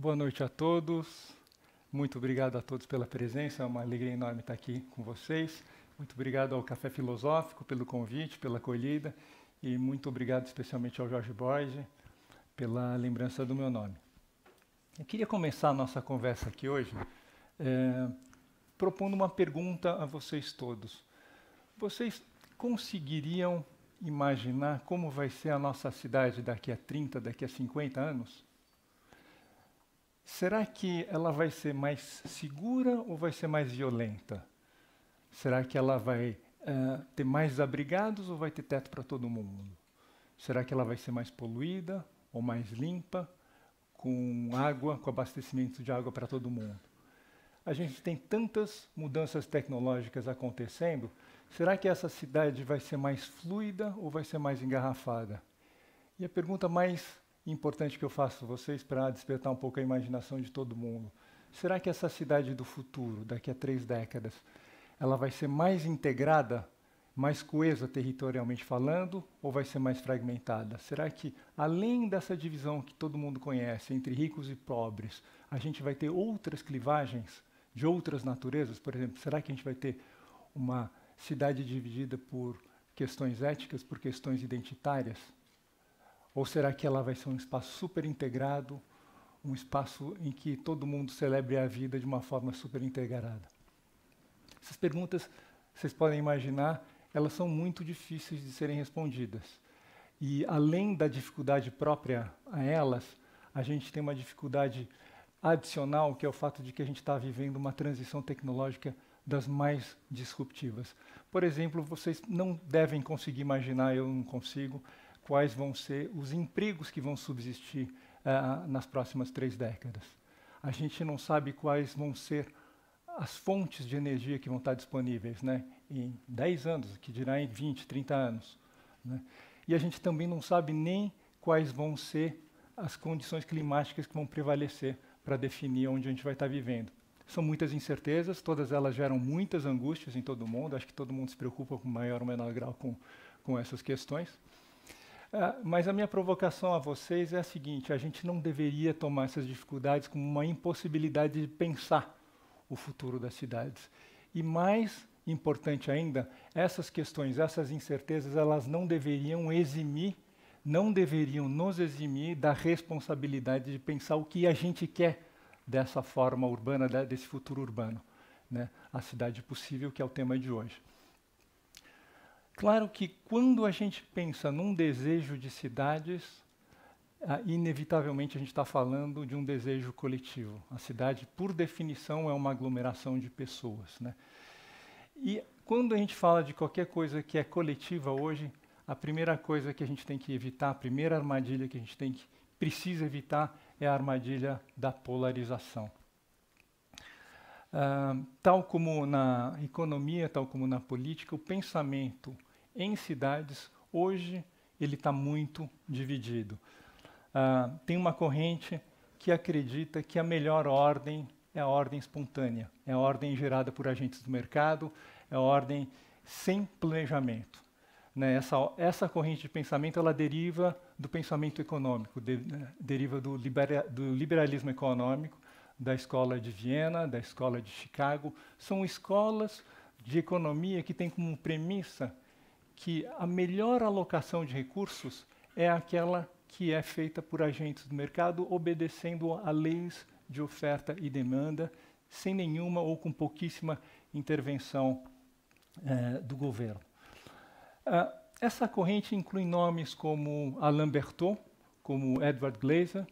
Boa noite a todos. Muito obrigado a todos pela presença. É uma alegria enorme estar aqui com vocês. Muito obrigado ao Café Filosófico pelo convite, pela acolhida. E muito obrigado especialmente ao Jorge Borges pela lembrança do meu nome. Eu queria começar a nossa conversa aqui hoje é, propondo uma pergunta a vocês todos. Vocês conseguiriam imaginar como vai ser a nossa cidade daqui a 30, daqui a 50 anos? será que ela vai ser mais segura ou vai ser mais violenta? Será que ela vai uh, ter mais abrigados ou vai ter teto para todo mundo? Será que ela vai ser mais poluída ou mais limpa, com água, com abastecimento de água para todo mundo? A gente tem tantas mudanças tecnológicas acontecendo, será que essa cidade vai ser mais fluida ou vai ser mais engarrafada? E a pergunta mais importante que eu faço vocês para despertar um pouco a imaginação de todo mundo. Será que essa cidade do futuro, daqui a três décadas, ela vai ser mais integrada, mais coesa territorialmente falando, ou vai ser mais fragmentada? Será que, além dessa divisão que todo mundo conhece entre ricos e pobres, a gente vai ter outras clivagens de outras naturezas? Por exemplo, será que a gente vai ter uma cidade dividida por questões éticas, por questões identitárias? Ou será que ela vai ser um espaço super integrado, um espaço em que todo mundo celebre a vida de uma forma super integrada? Essas perguntas, vocês podem imaginar, elas são muito difíceis de serem respondidas. E além da dificuldade própria a elas, a gente tem uma dificuldade adicional, que é o fato de que a gente está vivendo uma transição tecnológica das mais disruptivas. Por exemplo, vocês não devem conseguir imaginar, eu não consigo, quais vão ser os empregos que vão subsistir uh, nas próximas três décadas. A gente não sabe quais vão ser as fontes de energia que vão estar disponíveis né, em 10 anos, que dirá em 20, 30 anos. Né? E a gente também não sabe nem quais vão ser as condições climáticas que vão prevalecer para definir onde a gente vai estar vivendo. São muitas incertezas, todas elas geram muitas angústias em todo mundo, acho que todo mundo se preocupa com maior ou menor grau com, com essas questões. Ah, mas a minha provocação a vocês é a seguinte: a gente não deveria tomar essas dificuldades como uma impossibilidade de pensar o futuro das cidades. E mais importante ainda, essas questões, essas incertezas, elas não deveriam eximir, não deveriam nos eximir da responsabilidade de pensar o que a gente quer dessa forma urbana, desse futuro urbano, né? A cidade possível, que é o tema de hoje. Claro que quando a gente pensa num desejo de cidades, ah, inevitavelmente a gente está falando de um desejo coletivo. A cidade, por definição, é uma aglomeração de pessoas. Né? E quando a gente fala de qualquer coisa que é coletiva hoje, a primeira coisa que a gente tem que evitar, a primeira armadilha que a gente tem que precisa evitar é a armadilha da polarização. Ah, tal como na economia, tal como na política, o pensamento em cidades, hoje ele está muito dividido. Ah, tem uma corrente que acredita que a melhor ordem é a ordem espontânea, é a ordem gerada por agentes do mercado, é a ordem sem planejamento. Né? Essa, essa corrente de pensamento ela deriva do pensamento econômico, de, né, deriva do, libera, do liberalismo econômico, da escola de Viena, da escola de Chicago. São escolas de economia que têm como premissa que a melhor alocação de recursos é aquela que é feita por agentes do mercado obedecendo a leis de oferta e demanda, sem nenhuma ou com pouquíssima intervenção é, do governo. Ah, essa corrente inclui nomes como Alain Berthaud, como Edward Glazer. Uh,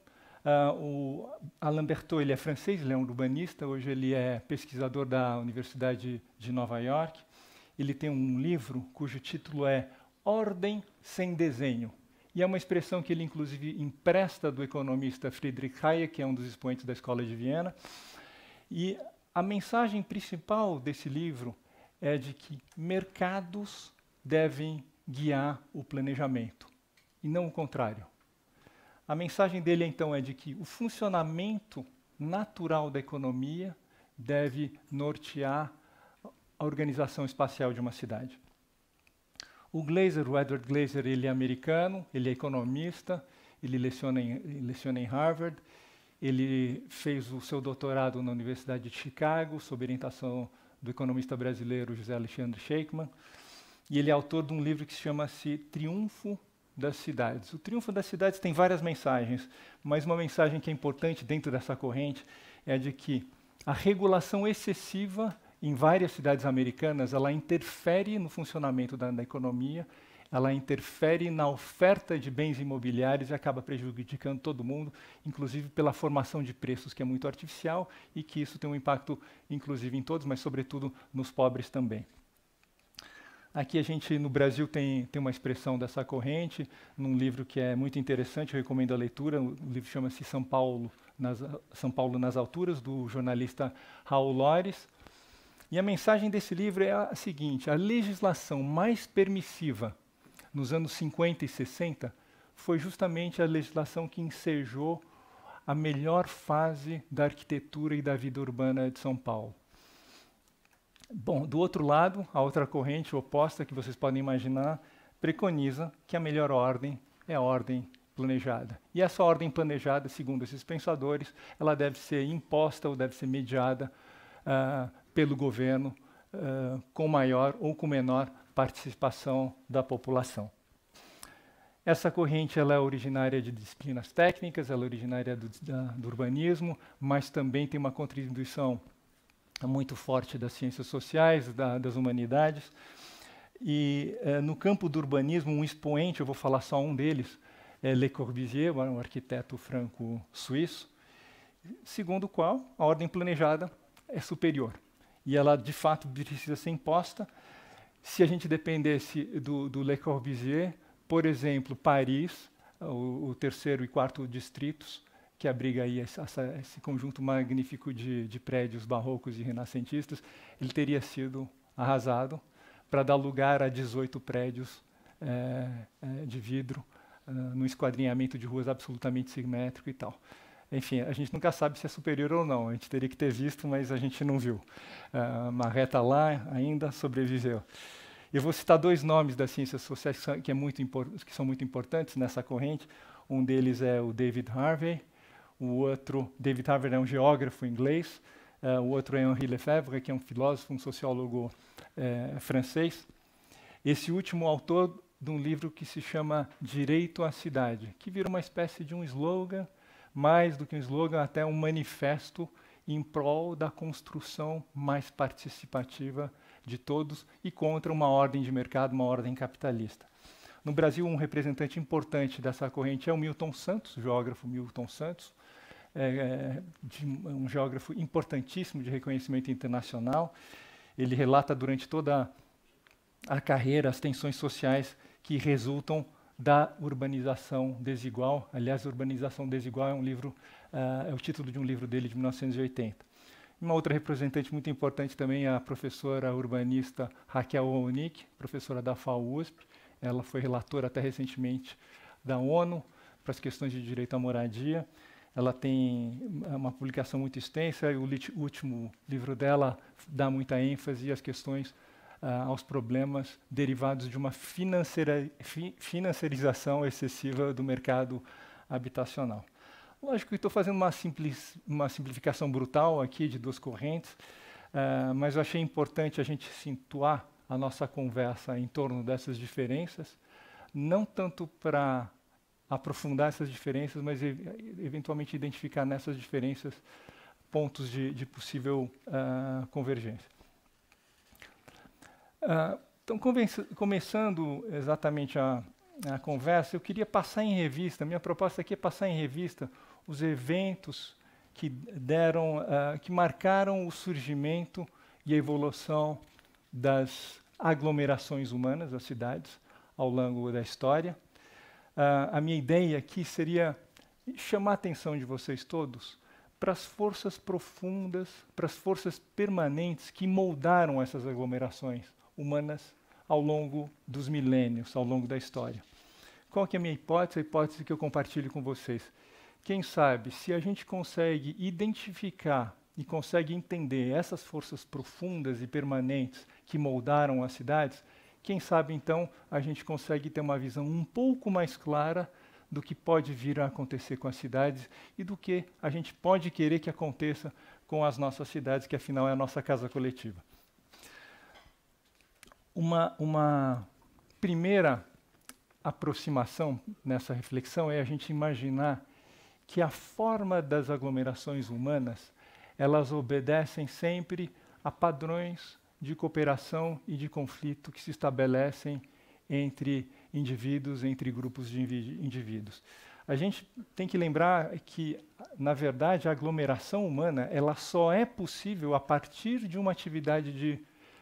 ah, o Alain Berthaud ele é francês, ele é um urbanista, hoje ele é pesquisador da Universidade de Nova York ele tem um livro cujo título é Ordem sem Desenho. E é uma expressão que ele, inclusive, empresta do economista Friedrich Hayek, que é um dos expoentes da Escola de Viena. E a mensagem principal desse livro é de que mercados devem guiar o planejamento, e não o contrário. A mensagem dele, então, é de que o funcionamento natural da economia deve nortear a organização espacial de uma cidade. O Glaser, o Edward Glaser, ele é americano, ele é economista, ele leciona em, leciona em Harvard, ele fez o seu doutorado na Universidade de Chicago, sob orientação do economista brasileiro José Alexandre Sheikman, e ele é autor de um livro que se chama-se Triunfo das Cidades. O Triunfo das Cidades tem várias mensagens, mas uma mensagem que é importante dentro dessa corrente é de que a regulação excessiva em várias cidades americanas, ela interfere no funcionamento da, da economia, ela interfere na oferta de bens imobiliários e acaba prejudicando todo mundo, inclusive pela formação de preços que é muito artificial e que isso tem um impacto, inclusive, em todos, mas sobretudo nos pobres também. Aqui a gente, no Brasil, tem, tem uma expressão dessa corrente, num livro que é muito interessante, eu recomendo a leitura, o livro chama-se São Paulo nas, São Paulo nas Alturas, do jornalista Raul Lores. E a mensagem desse livro é a seguinte: a legislação mais permissiva nos anos 50 e 60 foi justamente a legislação que ensejou a melhor fase da arquitetura e da vida urbana de São Paulo. Bom, do outro lado, a outra corrente oposta que vocês podem imaginar preconiza que a melhor ordem é a ordem planejada. E essa ordem planejada, segundo esses pensadores, ela deve ser imposta ou deve ser mediada uh, pelo governo uh, com maior ou com menor participação da população. Essa corrente ela é originária de disciplinas técnicas, ela é originária do, da, do urbanismo, mas também tem uma contribuição muito forte das ciências sociais, da, das humanidades. E eh, no campo do urbanismo, um expoente, eu vou falar só um deles, é Le Corbusier, um arquiteto franco-suíço, segundo o qual a ordem planejada é superior e ela de fato precisa ser imposta. Se a gente dependesse do, do Le Corbusier, por exemplo, Paris, o, o terceiro e quarto distritos, que abriga aí essa, esse conjunto magnífico de, de, prédios barrocos e renascentistas, ele teria sido arrasado para dar lugar a 18 prédios é, de vidro, é, eh, num esquadrinhamento de ruas absolutamente simétrico e tal. Enfim, a gente nunca sabe se é superior ou não. A gente teria que ter visto, mas a gente não viu. Uh, Marreta lá ainda sobreviveu. Eu vou citar dois nomes das ciências sociais que são, que, é muito que são muito importantes nessa corrente. Um deles é o David Harvey, o outro, David Harvey é um geógrafo inglês, uh, o outro é Henri Lefebvre, que é um filósofo, um sociólogo uh, francês. Esse último autor de um livro que se chama Direito à Cidade, que virou uma espécie de um slogan mais do que um slogan, até um manifesto em prol da construção mais participativa de todos e contra uma ordem de mercado, uma ordem capitalista. No Brasil, um representante importante dessa corrente é o Milton Santos, geógrafo Milton Santos, é, é de, um geógrafo importantíssimo de reconhecimento internacional. Ele relata durante toda a carreira as tensões sociais que resultam da urbanização desigual. Aliás, Urbanização Desigual é um livro, uh, é o título de um livro dele de 1980. Uma outra representante muito importante também é a professora urbanista Raquel Onik, professora da FAU-USP. Ela foi relatora até recentemente da ONU para as questões de direito à moradia. Ela tem eh, uma publicação muito extensa e o último livro dela dá muita ênfase às questões uh, aos problemas derivados de uma fi financiarização excessiva do mercado habitacional. Lógico que estou fazendo uma, simples, uma, simplificação brutal aqui de duas correntes, uh, mas eu achei importante a gente situar a nossa conversa em torno dessas diferenças, não tanto para aprofundar essas diferenças, mas eventualmente identificar nessas diferenças pontos de, de possível uh, convergência. Ah, então, começando exatamente a, a, conversa, eu queria passar em revista, minha proposta aqui é passar em revista os eventos que deram, uh, que marcaram o surgimento e a evolução das aglomerações humanas, das cidades, ao longo da história. Uh, a minha ideia aqui seria chamar a atenção de vocês todos para as forças profundas, para as forças permanentes que moldaram essas aglomerações humanas ao longo dos milênios, ao longo da história. Qual que é a minha hipótese, a hipótese que eu compartilho com vocês? Quem sabe, se a gente consegue identificar e consegue entender essas forças profundas e permanentes que moldaram as cidades, quem sabe então a gente consegue ter uma visão um pouco mais clara do que pode vir a acontecer com as cidades e do que a gente pode querer que aconteça com as nossas cidades, que afinal é a nossa casa coletiva uma, uma primeira aproximação nessa reflexão é a gente imaginar que a forma das aglomerações humanas elas obedecem sempre a padrões de cooperação e de conflito que se estabelecem entre indivíduos, entre grupos de indivíduos. A gente tem que lembrar que, na verdade, a aglomeração humana ela só é possível a partir de uma atividade de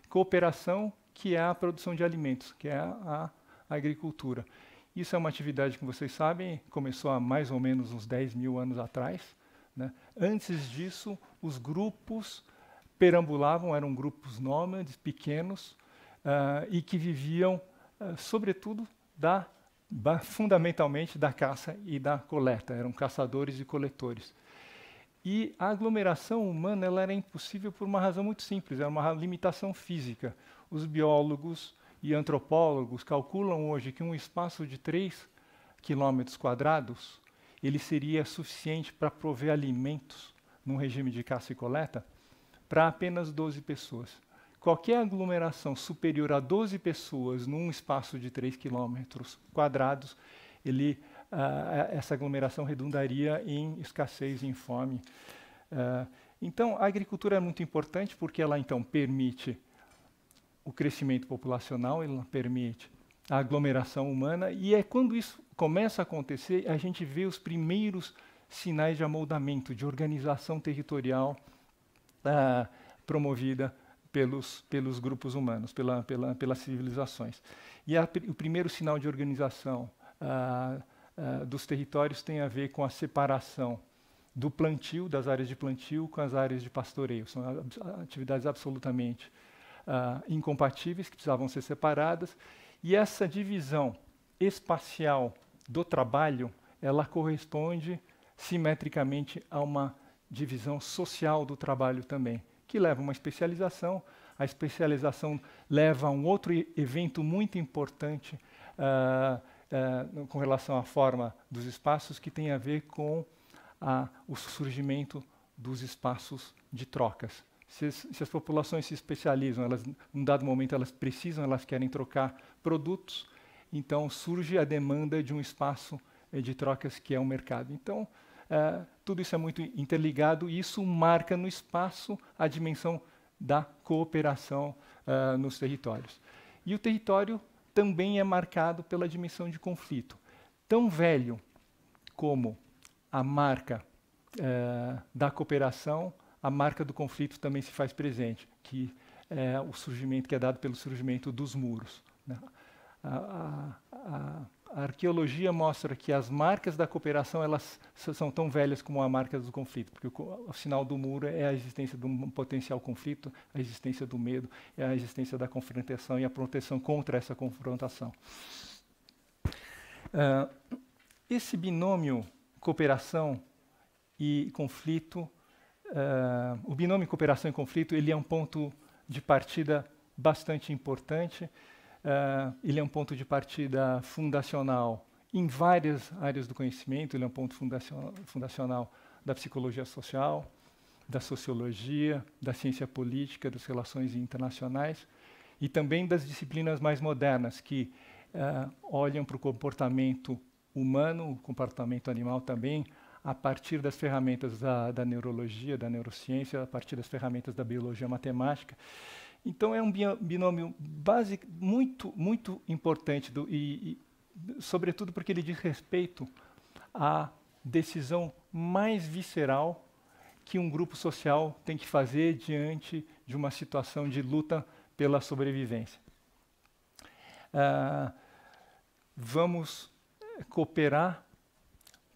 cooperação que é a produção de alimentos, que é a, agricultura. Isso é uma atividade que vocês sabem, começou há mais ou menos uns 10 mil anos atrás. Né? Antes disso, os grupos perambulavam, eram grupos nômades, pequenos, uh, e que viviam, uh, sobretudo, da, da, fundamentalmente da caça e da coleta, eram caçadores e coletores. E a aglomeração humana ela era impossível por uma razão muito simples, era uma limitação física os biólogos e antropólogos calculam hoje que um espaço de 3 quilômetros quadrados ele seria suficiente para prover alimentos num regime de caça e coleta para apenas 12 pessoas. Qualquer aglomeração superior a 12 pessoas num espaço de 3 quilômetros quadrados, ele, uh, essa aglomeração redundaria em escassez e em fome. Uh, então, a agricultura é muito importante porque ela então permite o crescimento populacional ele não permite a aglomeração humana e é quando isso começa a acontecer a gente vê os primeiros sinais de amoldamento, de organização territorial ah, promovida pelos, pelos grupos humanos, pela, pela, pelas civilizações. E a, o primeiro sinal de organização ah, ah, dos territórios tem a ver com a separação do plantio, das áreas de plantio, com as áreas de pastoreio. São atividades absolutamente ah, incompatíveis, que precisavam ser separadas. E essa divisão espacial do trabalho, ela corresponde simetricamente a uma divisão social do trabalho também, que leva a uma especialização. A especialização leva a um outro evento muito importante ah, ah, com relação à forma dos espaços, que tem a ver com o surgimento dos espaços de trocas, se, se, as populações se especializam, elas, num dado momento elas precisam, elas querem trocar produtos, então surge a demanda de um espaço eh, de trocas que é o mercado. Então, eh, tudo isso é muito interligado e isso marca no espaço a dimensão da cooperação eh, nos territórios. E o território também é marcado pela dimensão de conflito. Tão velho como a marca da cooperação, a marca do conflito também se faz presente, que é o surgimento que é dado pelo surgimento dos muros. Né? A, a, a, a, arqueologia mostra que as marcas da cooperação elas são tão velhas como a marca do conflito, porque o, o sinal do muro é a existência de um potencial conflito, a existência do medo, é a existência da confrontação e a proteção contra essa confrontação. Uh, esse binômio cooperação e conflito Uh, o binômio cooperação e conflito ele é um ponto de partida bastante importante. Uh, ele é um ponto de partida fundacional em várias áreas do conhecimento. Ele é um ponto fundacional, fundacional da psicologia social, da sociologia, da ciência política, das relações internacionais e também das disciplinas mais modernas que uh, olham para o comportamento humano, o comportamento animal também, a partir das ferramentas da, da, neurologia, da neurociência, a partir das ferramentas da biologia matemática. Então é um binômio básico muito muito importante do, e, e sobretudo porque ele diz respeito à decisão mais visceral que um grupo social tem que fazer diante de uma situação de luta pela sobrevivência. Uh, vamos cooperar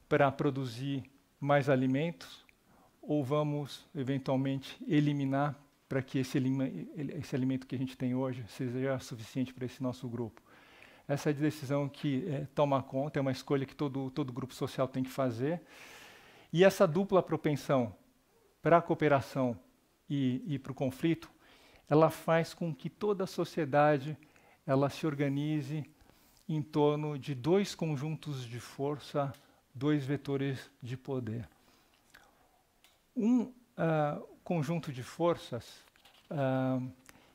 para produzir mais alimentos ou vamos eventualmente eliminar para que esse, esse, alimento que a gente tem hoje seja suficiente para esse nosso grupo. Essa é a decisão que é, toma conta, é uma escolha que todo, todo grupo social tem que fazer. E essa dupla propensão para a cooperação e, e para o conflito, ela faz com que toda a sociedade ela se organize em torno de dois conjuntos de força dois vetores de poder. Um uh, conjunto de forças, uh,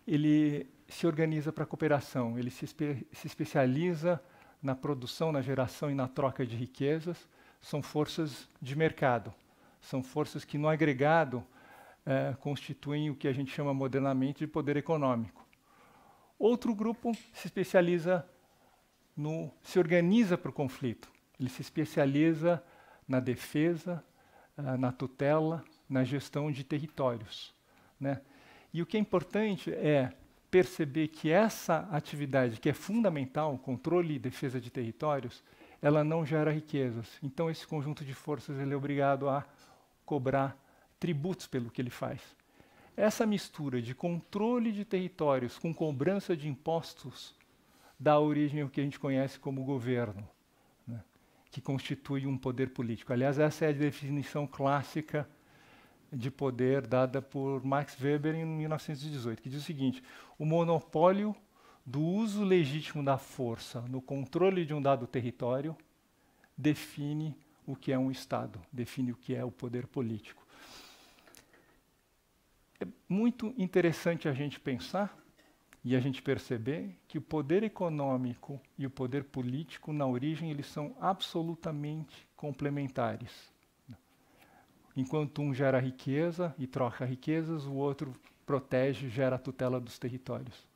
ele se organiza para a cooperação, ele se, espe se especializa na produção, na geração e na troca de riquezas, são forças de mercado, são forças que, no agregado, eh, constituem o que a gente chama modernamente de poder econômico. Outro grupo se especializa no, se organiza para o conflito, ele se especializa na defesa, ah, na tutela, na gestão de territórios. Né? E o que é importante é perceber que essa atividade, que é fundamental, controle e defesa de territórios, ela não gera riquezas. Então, esse conjunto de forças ele é obrigado a cobrar tributos pelo que ele faz. Essa mistura de controle de territórios com cobrança de impostos dá origem ao que a gente conhece como governo que constitui um poder político. Aliás, essa é a definição clássica de poder dada por Max Weber em 1918, que diz o seguinte: o monopólio do uso legítimo da força no controle de um dado território define o que é um Estado, define o que é o poder político. É muito interessante a gente pensar e a gente perceber que o poder econômico e o poder político, na origem, eles são absolutamente complementares. Enquanto um gera riqueza e troca riquezas, o outro protege, gera a tutela dos territórios.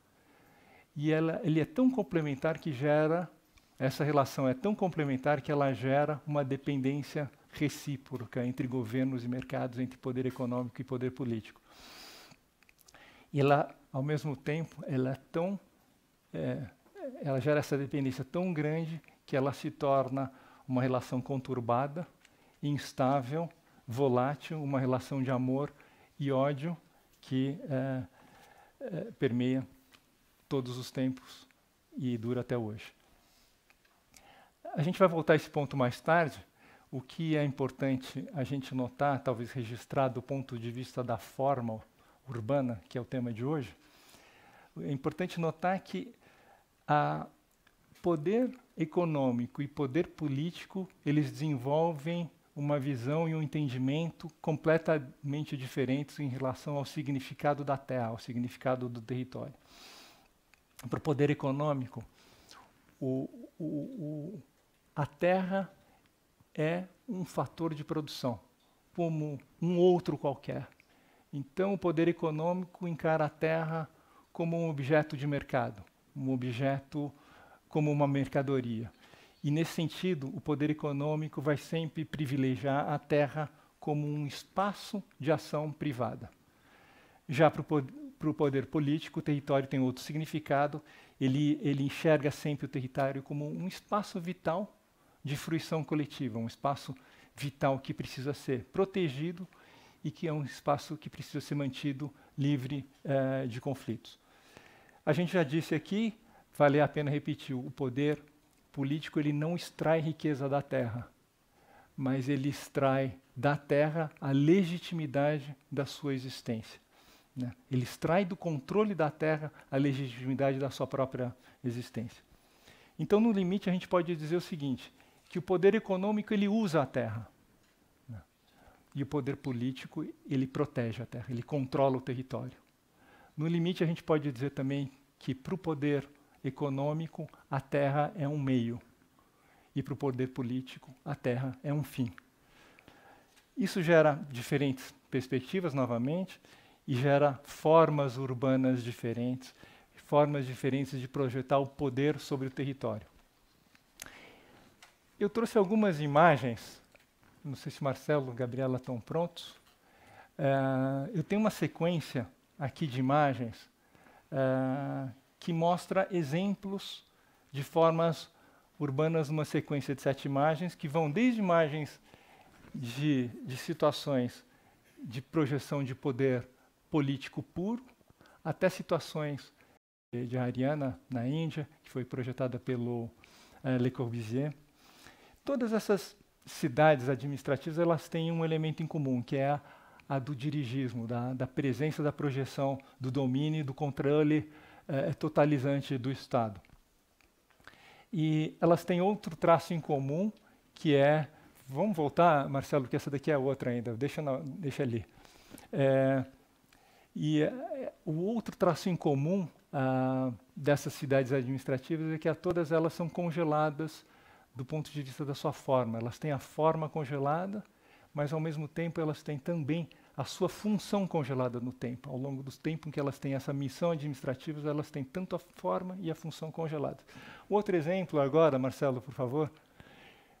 E ela, ele é tão complementar que gera, essa relação é tão complementar que ela gera uma dependência recíproca entre governos e mercados, entre poder econômico e poder político. E ela, ao mesmo tempo, ela é tão, é, ela gera essa dependência tão grande que ela se torna uma relação conturbada, instável, volátil, uma relação de amor e ódio que é, é, permeia todos os tempos e dura até hoje. A gente vai voltar a esse ponto mais tarde. O que é importante a gente notar, talvez registrar do ponto de vista da forma urbana, que é o tema de hoje, é importante notar que a poder econômico e poder político, eles desenvolvem uma visão e um entendimento completamente diferentes em relação ao significado da terra, ao significado do território. Para o poder econômico, o, o, o, a terra é um fator de produção, como um outro qualquer. Então, o poder econômico encara a terra como um objeto de mercado, um objeto como uma mercadoria. E, nesse sentido, o poder econômico vai sempre privilegiar a terra como um espaço de ação privada. Já para o poder, político, o território tem outro significado. Ele, ele enxerga sempre o território como um espaço vital de fruição coletiva, um espaço vital que precisa ser protegido e que é um espaço que precisa ser mantido livre eh, de conflitos. A gente já disse aqui, vale a pena repetir, o poder político ele não extrai riqueza da terra, mas ele extrai da terra a legitimidade da sua existência. Né? Ele extrai do controle da terra a legitimidade da sua própria existência. Então, no limite, a gente pode dizer o seguinte, que o poder econômico ele usa a terra e o poder político ele protege a terra, ele controla o território. No limite, a gente pode dizer também que para o poder econômico, a terra é um meio, e para o poder político, a terra é um fim. Isso gera diferentes perspectivas, novamente, e gera formas urbanas diferentes, formas diferentes de projetar o poder sobre o território. Eu trouxe algumas imagens não sei se Marcelo, Gabriela estão prontos. Uh, eu tenho uma sequência aqui de imagens uh, que mostra exemplos de formas urbanas numa sequência de sete imagens, que vão desde imagens de, de situações de projeção de poder político puro, até situações de Ariana, na Índia, que foi projetada pelo uh, Le Corbusier. Todas essas cidades administrativas elas têm um elemento em comum, que é a, a do dirigismo, da, da, presença da projeção, do domínio, do controle eh, eh, totalizante do Estado. E elas têm outro traço em comum, que é. Vamos voltar, Marcelo, que essa daqui é outra ainda, deixa, na, deixa ali. É, e o outro traço em comum ah, dessas cidades administrativas é que a todas elas são congeladas do ponto de vista da sua forma. Elas têm a forma congelada, mas ao mesmo tempo elas têm também a sua função congelada no tempo. Ao longo do tempo em que elas têm essa missão administrativa, elas têm tanto a forma e a função congelada. Outro exemplo agora, Marcelo, por favor,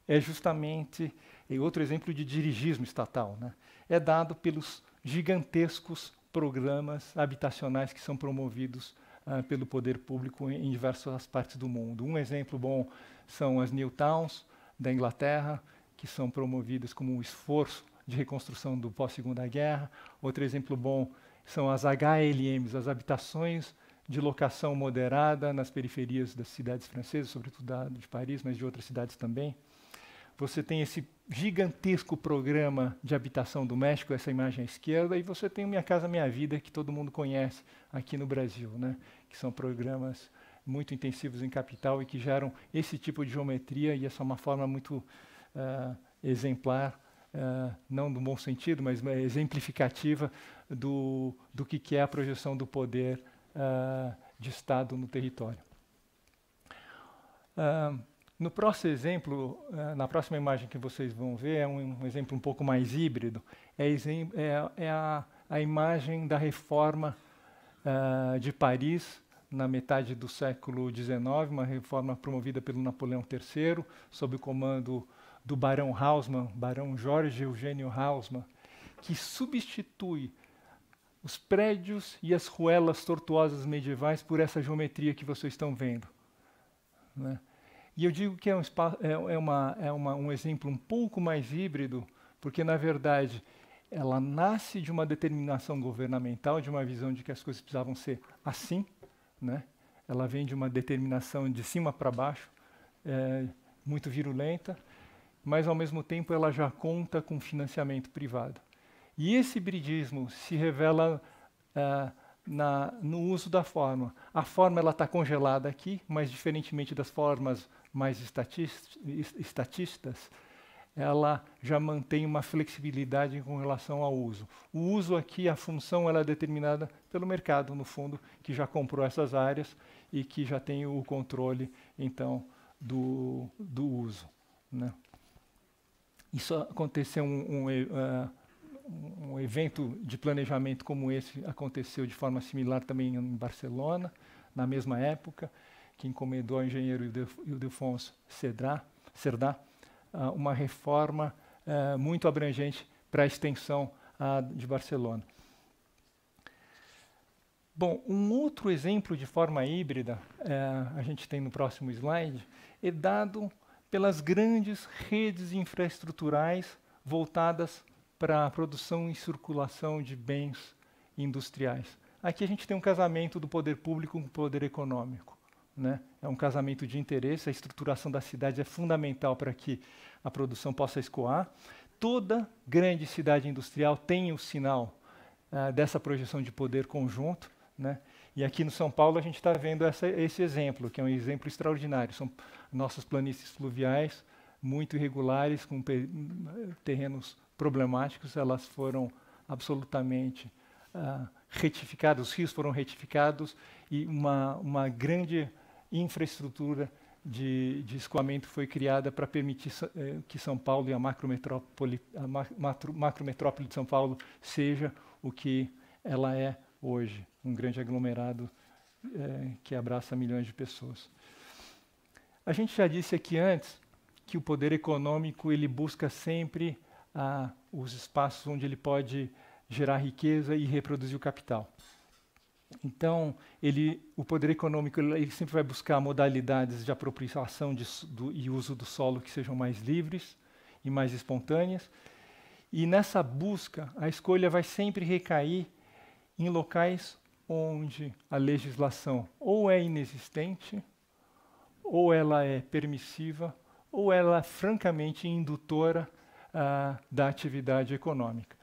é justamente outro exemplo de dirigismo estatal. Né? É dado pelos gigantescos programas habitacionais que são promovidos ah, pelo poder público em diversas partes do mundo. Um exemplo bom são as New Towns da Inglaterra, que são promovidas como um esforço de reconstrução do pós-segunda guerra. Outro exemplo bom são as HLMs, as habitações de locação moderada nas periferias das cidades francesas, sobretudo da, de Paris, mas de outras cidades também. Você tem esse gigantesco programa de habitação do México, essa imagem à esquerda, e você tem o Minha Casa Minha Vida, que todo mundo conhece aqui no Brasil, né? que são programas muito intensivos em capital e que geram esse tipo de geometria, e essa é uma forma muito uh, exemplar, uh, não no bom sentido, mas eh, exemplificativa do, do que, que é a projeção do poder uh, de Estado no território. no próximo exemplo, na próxima imagem que vocês vão ver, é um, um exemplo um pouco mais híbrido, é, é, é a, a, imagem da reforma de Paris, na metade do século XIX, uma reforma promovida pelo Napoleão III, sob o comando do Barão Hausmann, Barão Jorge Eugênio Hausmann, que substitui os prédios e as ruelas tortuosas medievais por essa geometria que vocês estão vendo. Né? E eu digo que é, um, é, é, uma, é uma, um exemplo um pouco mais híbrido, porque, na verdade, ela nasce de uma determinação governamental, de uma visão de que as coisas precisavam ser assim, né? Ela vem de uma determinação de cima para baixo, é, muito virulenta, mas ao mesmo tempo ela já conta com financiamento privado. E esse hibridismo se revela é, na, no uso da forma. A forma ela está congelada aqui, mas diferentemente das formas mais estatísticas, ela já mantém uma flexibilidade com relação ao uso. O uso aqui, a função ela é determinada pelo mercado, no fundo, que já comprou essas áreas e que já tem o controle, então, do, do uso. Né? Isso aconteceu um, um, uh, um evento de planejamento como esse aconteceu de forma similar também em Barcelona, na mesma época, que encomendou ao engenheiro Ildefonso Cedrá, Cerdá ah, uma reforma eh, muito abrangente para a extensão ah, de Barcelona. Bom, um outro exemplo de forma híbrida, é, a gente tem no próximo slide, é dado pelas grandes redes infraestruturais voltadas para a produção e circulação de bens industriais. Aqui a gente tem um casamento do poder público com o poder econômico. Né? É um casamento de interesse, a estruturação da cidade é fundamental para que a produção possa escoar. Toda grande cidade industrial tem o sinal é, dessa projeção de poder conjunto né? E aqui no São Paulo a gente está vendo essa, esse exemplo, que é um exemplo extraordinário. São nossas planícies fluviais muito irregulares, com terrenos problemáticos, elas foram absolutamente uh, retificadas, os rios foram retificados e uma, uma grande infraestrutura de, de escoamento foi criada para permitir eh, que São Paulo e a macrometrópole, a macro, macrometrópole de São Paulo seja o que ela é hoje, um grande aglomerado é, que abraça milhões de pessoas. A gente já disse aqui antes que o poder econômico ele busca sempre ah, os espaços onde ele pode gerar riqueza e reproduzir o capital. Então, ele, o poder econômico ele sempre vai buscar modalidades de apropriação de, do, e uso do solo que sejam mais livres e mais espontâneas. E nessa busca, a escolha vai sempre recair em locais onde a legislação ou é inexistente, ou ela é permissiva, ou ela é francamente indutora ah, da atividade econômica.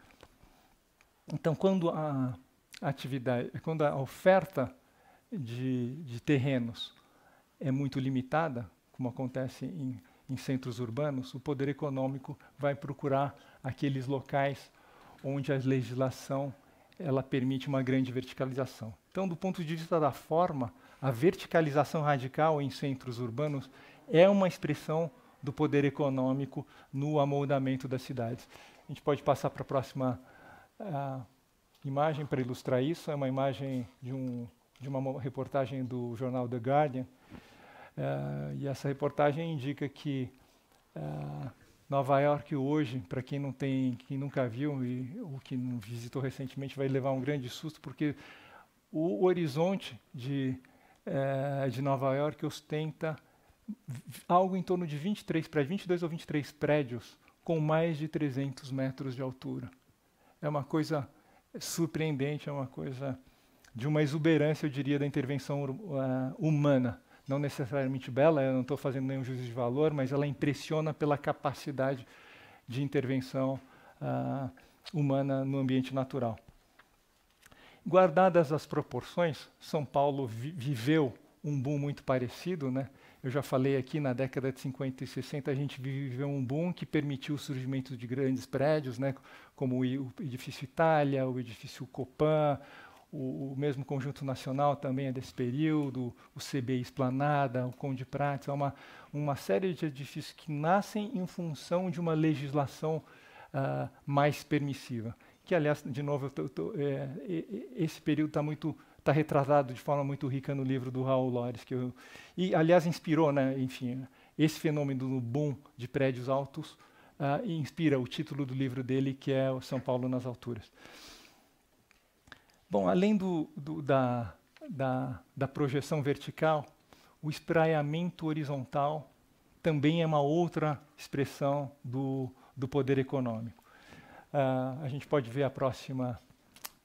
Então, quando a atividade, quando a oferta de, de terrenos é muito limitada, como acontece em, em centros urbanos, o poder econômico vai procurar aqueles locais onde a legislação ela permite uma grande verticalização. Então, do ponto de vista da forma, a verticalização radical em centros urbanos é uma expressão do poder econômico no amoldamento das cidades. A gente pode passar para a próxima uh, imagem para ilustrar isso. É uma imagem de, um, de uma reportagem do jornal The Guardian. Uh, e essa reportagem indica que uh, Nova York hoje, para quem não tem, quem nunca viu e o que não visitou recentemente, vai levar um grande susto, porque o horizonte de, eh, de Nova York ostenta algo em torno de 23 prédios, 22 ou 23 prédios com mais de 300 metros de altura. É uma coisa surpreendente, é uma coisa de uma exuberância, eu diria, da intervenção uh, humana não necessariamente bela, eu não estou fazendo nenhum juízo de valor, mas ela impressiona pela capacidade de intervenção uh, humana no ambiente natural. Guardadas as proporções, São Paulo vi viveu um boom muito parecido, né? Eu já falei aqui na década de 50 e 60 a gente viveu um boom que permitiu o surgimento de grandes prédios, né, como o edifício Itália, o edifício Copan, o, o, mesmo Conjunto Nacional também é desse período, o CBI Esplanada, o Conde Prates, é uma, uma série de edifícios que nascem em função de uma legislação uh, mais permissiva. Que, aliás, de novo, tô, tô, é, esse período está muito está retratado de forma muito rica no livro do Raul Lores que eu, e aliás inspirou, né, enfim, esse fenômeno do boom de prédios altos uh, inspira o título do livro dele que é o São Paulo nas alturas. Bom, além do, do, da, da, da projeção vertical, o espraiamento horizontal também é uma outra expressão do, do poder econômico. Uh, a gente pode ver a próxima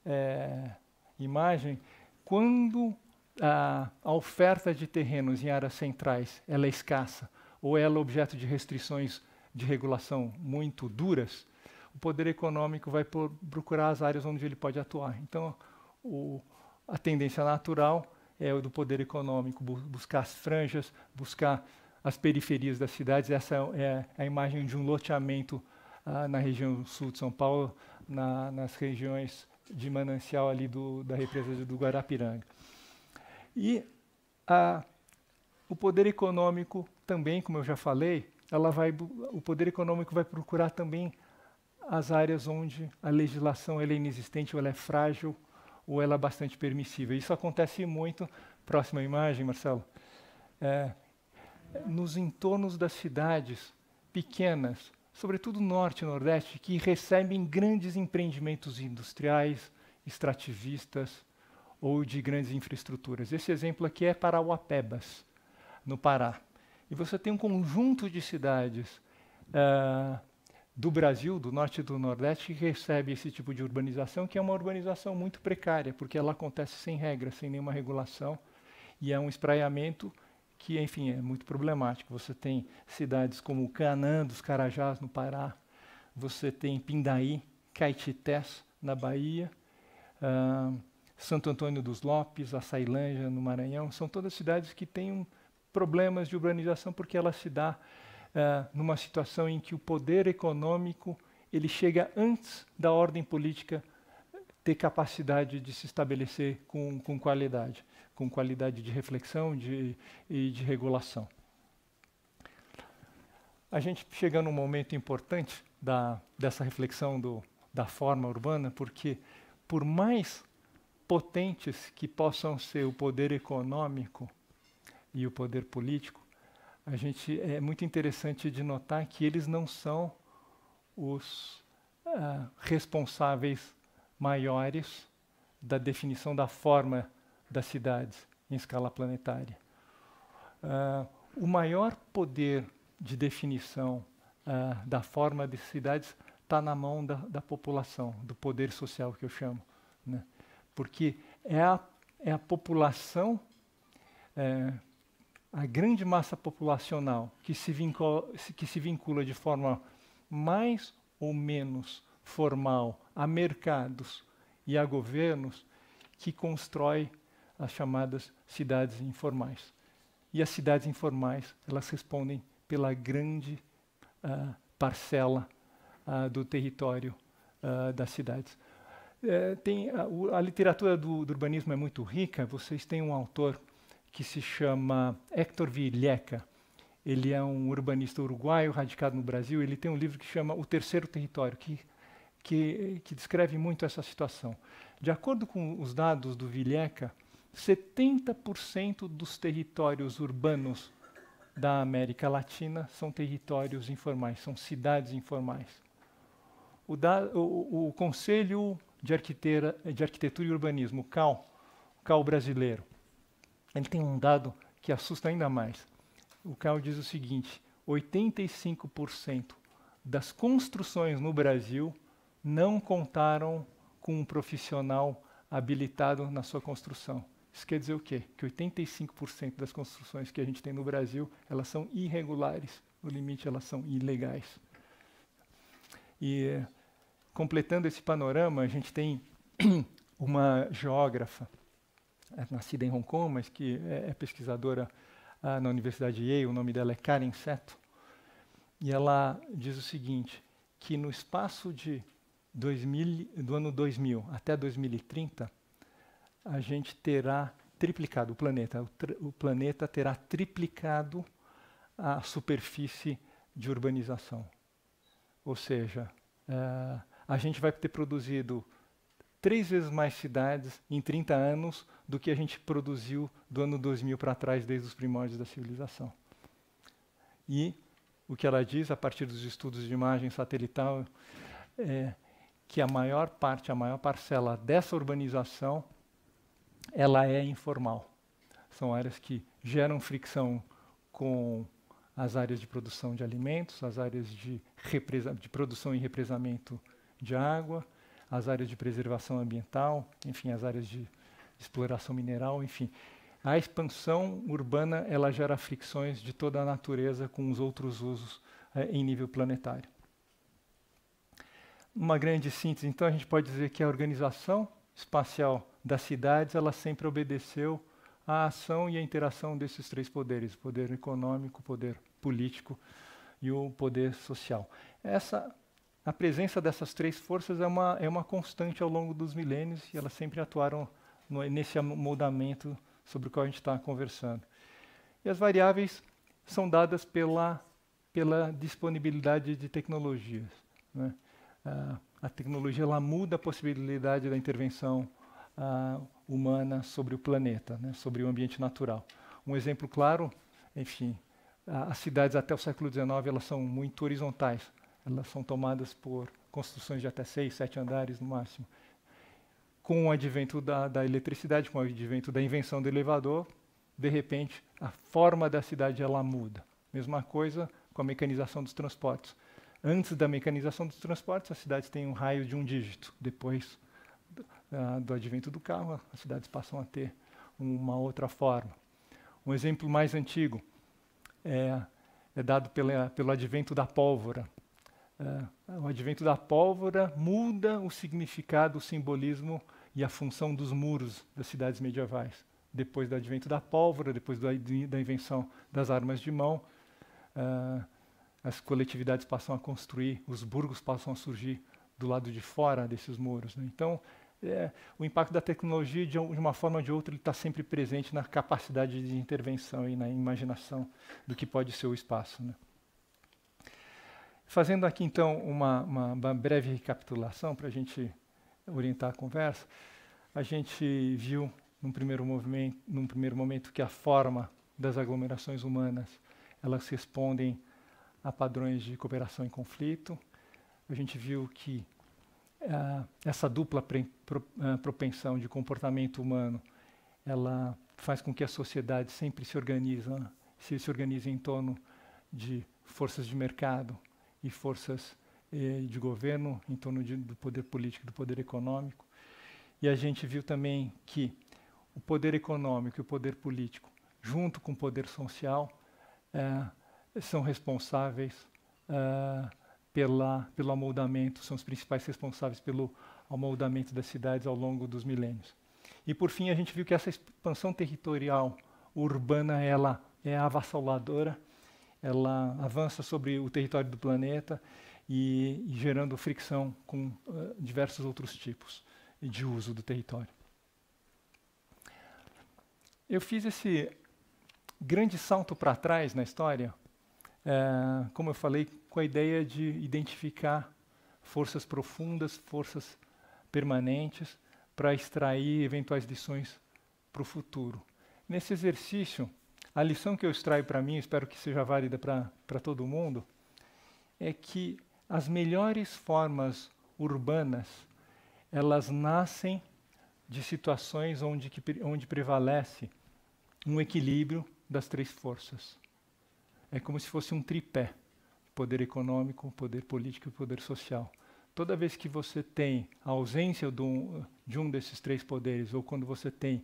é, imagem. Quando a, a, oferta de terrenos em áreas centrais ela é escassa ou ela é objeto de restrições de regulação muito duras, o poder econômico vai por, procurar as áreas onde ele pode atuar. Então, o, a tendência natural é o do poder econômico, bu buscar as franjas, buscar as periferias das cidades. Essa é, é a imagem de um loteamento ah, na região sul de São Paulo, na, nas regiões de manancial ali do, da represa do Guarapiranga. E o poder econômico também, como eu já falei, ela vai, o poder econômico vai procurar também as áreas onde a legislação é inexistente ou é frágil, ou ela é bastante permissiva. Isso acontece muito, próxima imagem, Marcelo, é, nos entornos das cidades pequenas, sobretudo norte e nordeste, que recebem grandes empreendimentos industriais, extrativistas ou de grandes infraestruturas. Esse exemplo aqui é Parauapebas, no Pará. E você tem um conjunto de cidades uh, do Brasil, do norte e do nordeste, que recebe esse tipo de urbanização, que é uma urbanização muito precária, porque ela acontece sem regra, sem nenhuma regulação, e é um espraiamento que, enfim, é muito problemático. Você tem cidades como Canã dos Carajás, no Pará, você tem Pindaí, Caetité na Bahia, uh, Santo Antônio dos Lopes, Açailândia, no Maranhão, são todas cidades que têm um, problemas de urbanização porque ela se dá eh, numa situação em que o poder econômico ele chega antes da ordem política ter capacidade de se estabelecer com, com qualidade, com qualidade de reflexão de, e de regulação. A gente chega num momento importante da, dessa reflexão do, da forma urbana, porque por mais potentes que possam ser o poder econômico e o poder político, a gente é muito interessante de notar que eles não são os ah, responsáveis maiores da definição da forma das cidades em escala planetária. Ah, o maior poder de definição ah, da forma das cidades está na mão da, da, população, do poder social que eu chamo, né? porque é a, é a população eh, a grande massa populacional que se, vincula, que se vincula de forma mais ou menos formal a mercados e a governos que constrói as chamadas cidades informais. E as cidades informais, elas respondem pela grande uh, parcela uh, do território uh, das cidades. É, tem, a, a literatura do, do urbanismo é muito rica, vocês têm um autor que se chama Hector Villeca. Ele é um urbanista uruguaio radicado no Brasil. Ele tem um livro que chama O Terceiro Território, que, que, que descreve muito essa situação. De acordo com os dados do Villeca, 70% dos territórios urbanos da América Latina são territórios informais, são cidades informais. O, da, o, o Conselho de, de, Arquitetura e Urbanismo, o CAL, o CAL brasileiro, ele tem um dado que assusta ainda mais. O Carl diz o seguinte: 85% das construções no Brasil não contaram com um profissional habilitado na sua construção. Isso quer dizer o quê? Que 85% das construções que a gente tem no Brasil, elas são irregulares, no limite elas são ilegais. E completando esse panorama, a gente tem uma geógrafa é nascida em Hong Kong, mas que é, é pesquisadora ah, na Universidade de Yale, o nome dela é Karen Seto, e ela diz o seguinte, que no espaço de 2000, do ano 2000 até 2030, a gente terá triplicado o planeta. O, o, planeta terá triplicado a superfície de urbanização. Ou seja, é, a gente vai ter produzido três vezes mais cidades em 30 anos do que a gente produziu do ano 2000 para trás, desde os primórdios da civilização. E o que ela diz, a partir dos estudos de imagem satelital, é que a maior parte, a maior parcela dessa urbanização, ela é informal. São áreas que geram fricção com as áreas de produção de alimentos, as áreas de, de produção e represamento de água, as áreas de preservação ambiental, enfim, as áreas de exploração mineral, enfim. A expansão urbana ela gera fricções de toda a natureza com os outros usos eh, em nível planetário. Uma grande síntese, então a gente pode dizer que a organização espacial das cidades ela sempre obedeceu à ação e à interação desses três poderes: o poder econômico, o poder político e o poder social. Essa a presença dessas três forças é uma, é uma constante ao longo dos milênios e elas sempre atuaram no, nesse amoldamento sobre o qual a gente está conversando. E as variáveis são dadas pela, pela disponibilidade de tecnologias. Né? Ah, a tecnologia ela muda a possibilidade da intervenção ah, humana sobre o planeta, né? sobre o ambiente natural. Um exemplo claro, enfim, as cidades até o século XIX elas são muito horizontais elas são tomadas por construções de até seis, sete andares no máximo. Com o advento da, da eletricidade, com o advento da invenção do elevador, de repente a forma da cidade ela muda. Mesma coisa com a mecanização dos transportes. Antes da mecanização dos transportes, as cidades têm um raio de um dígito. Depois do advento do carro, as cidades passam a ter uma outra forma. Um exemplo mais antigo é, é dado pela, pelo advento da pólvora. É, o advento da pólvora muda o significado, o simbolismo e a função dos muros das cidades medievais. Depois do advento da pólvora, depois da, da invenção das armas de mão, uh, as coletividades passam a construir, os burgos passam a surgir do lado de fora desses muros. Né? Então, é, o impacto da tecnologia, de, uma forma ou de outra, está sempre presente na capacidade de intervenção e na imaginação do que pode ser o espaço. Né? Fazendo aqui, então, uma, uma, breve recapitulação para a gente orientar a conversa, a gente viu num primeiro, movimento, num primeiro momento que a forma das aglomerações humanas elas respondem a padrões de cooperação e conflito. A gente viu que uh, essa dupla pre, pro, uh, propensão de comportamento humano ela faz com que a sociedade sempre se organiza, se, se organize em torno de forças de mercado e forças eh, de governo em torno de, do poder político e do poder econômico. E a gente viu também que o poder econômico e o poder político, junto com o poder social, eh, são responsáveis eh, pela, pelo amoldamento, são os principais responsáveis pelo amoldamento das cidades ao longo dos milênios. E por fim, a gente viu que essa expansão territorial urbana ela é avassaladora ela avança sobre o território do planeta e, e gerando fricção com uh, diversos outros tipos de uso do território. Eu fiz esse grande salto para trás na história, eh, como eu falei, com a ideia de identificar forças profundas, forças permanentes, para extrair eventuais lições para o futuro. Nesse exercício, a lição que eu extraio para mim, espero que seja válida para todo mundo, é que as melhores formas urbanas, elas nascem de situações onde, que, onde prevalece um equilíbrio das três forças. É como se fosse um tripé: poder econômico, poder político e poder social. Toda vez que você tem a ausência de um desses três poderes, ou quando você tem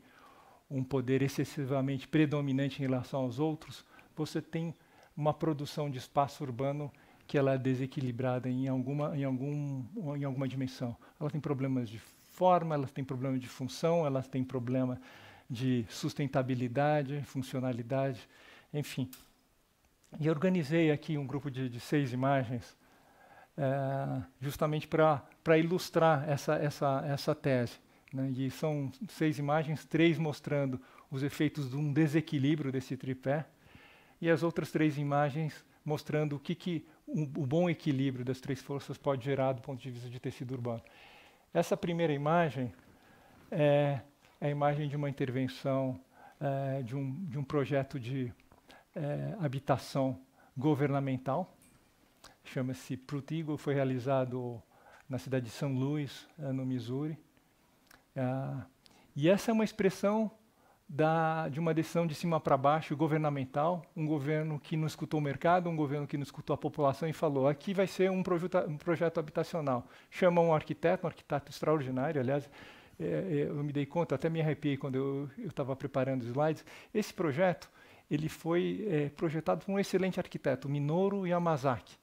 um poder excessivamente predominante em relação aos outros, você tem uma produção de espaço urbano que ela é desequilibrada em alguma, em algum, em alguma dimensão. Ela tem problemas de forma, ela tem problemas de função, ela tem problema de sustentabilidade, funcionalidade, enfim. E organizei aqui um grupo de, de seis imagens é, justamente para ilustrar essa, essa, essa tese. Né? E são seis imagens, três mostrando os efeitos de um desequilíbrio desse tripé, e as outras três imagens mostrando o que, que o, o bom equilíbrio das três forças pode gerar do ponto de vista de tecido urbano. Essa primeira imagem é, é a imagem de uma intervenção é, de, um, de um projeto de é, habitação governamental, chama-se Prutigo, foi realizado na cidade de São Luís, eh, no Missouri, ah, e essa é uma expressão da, de uma decisão de cima para baixo governamental, um governo que não escutou o mercado, um governo que não escutou a população e falou: aqui vai ser um, projeto, um projeto habitacional. Chama um arquiteto, um arquiteto extraordinário, aliás, é, é eu me dei conta, até me arrepiei quando eu estava preparando os slides. Esse projeto ele foi é, projetado por um excelente arquiteto, Minoru Yamazaki.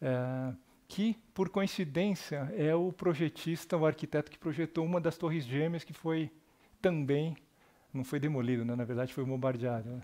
É, que, por coincidência, é o projetista, o arquiteto que projetou uma das torres gêmeas que foi também, não foi demolido, né? na verdade foi bombardeado. Né?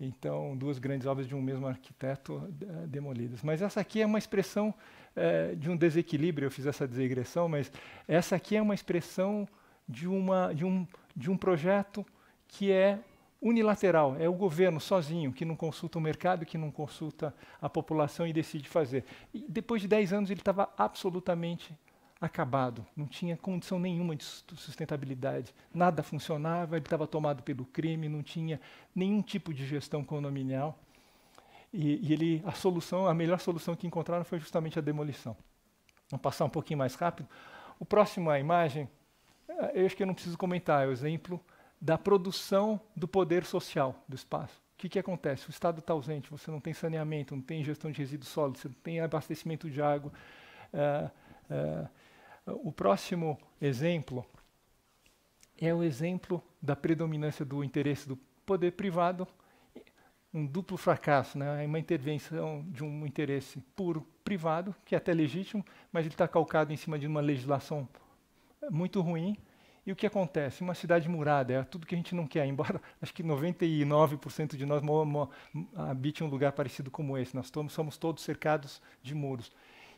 Então, duas grandes obras de um mesmo arquiteto eh, demolidas. Mas essa aqui é uma expressão eh, de um desequilíbrio, eu fiz essa desigressão, mas essa aqui é uma expressão de, uma, de, um, de um projeto que é unilateral, é o governo sozinho que não consulta o mercado, que não consulta a população e decide fazer. E depois de 10 anos ele estava absolutamente acabado, não tinha condição nenhuma de sustentabilidade, nada funcionava, ele estava tomado pelo crime, não tinha nenhum tipo de gestão condominial. E, e, ele, a solução, a melhor solução que encontraram foi justamente a demolição. Vamos passar um pouquinho mais rápido. O próximo a imagem, eh, eu acho que eu não preciso comentar, é o exemplo da produção do poder social do espaço. O que, que acontece? O Estado está ausente, você não tem saneamento, não tem gestão de resíduos sólidos, você não tem abastecimento de água. Uh, uh, o próximo exemplo é o exemplo da predominância do interesse do poder privado, um duplo fracasso, né? É uma intervenção de um interesse puro privado, que é até legítimo, mas ele está calcado em cima de uma legislação muito ruim, e o que acontece? Uma cidade murada, é tudo que a gente não quer, embora acho que 99% de nós habite um lugar parecido como esse. Nós somos, todos cercados de muros.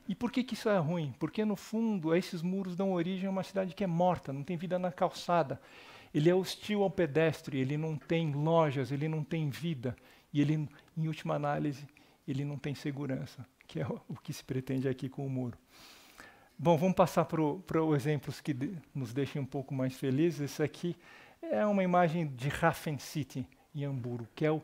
E por que, que isso é ruim? Porque, no fundo, esses muros dão origem a uma cidade que é morta, não tem vida na calçada. Ele é hostil ao pedestre, ele não tem lojas, ele não tem vida. E ele, em última análise, ele não tem segurança, que é o que se pretende aqui com o muro. Bom, vamos passar para exemplos que de, nos deixem um pouco mais felizes. Esse aqui é uma imagem de Hafen City, em Hamburgo, que é, o,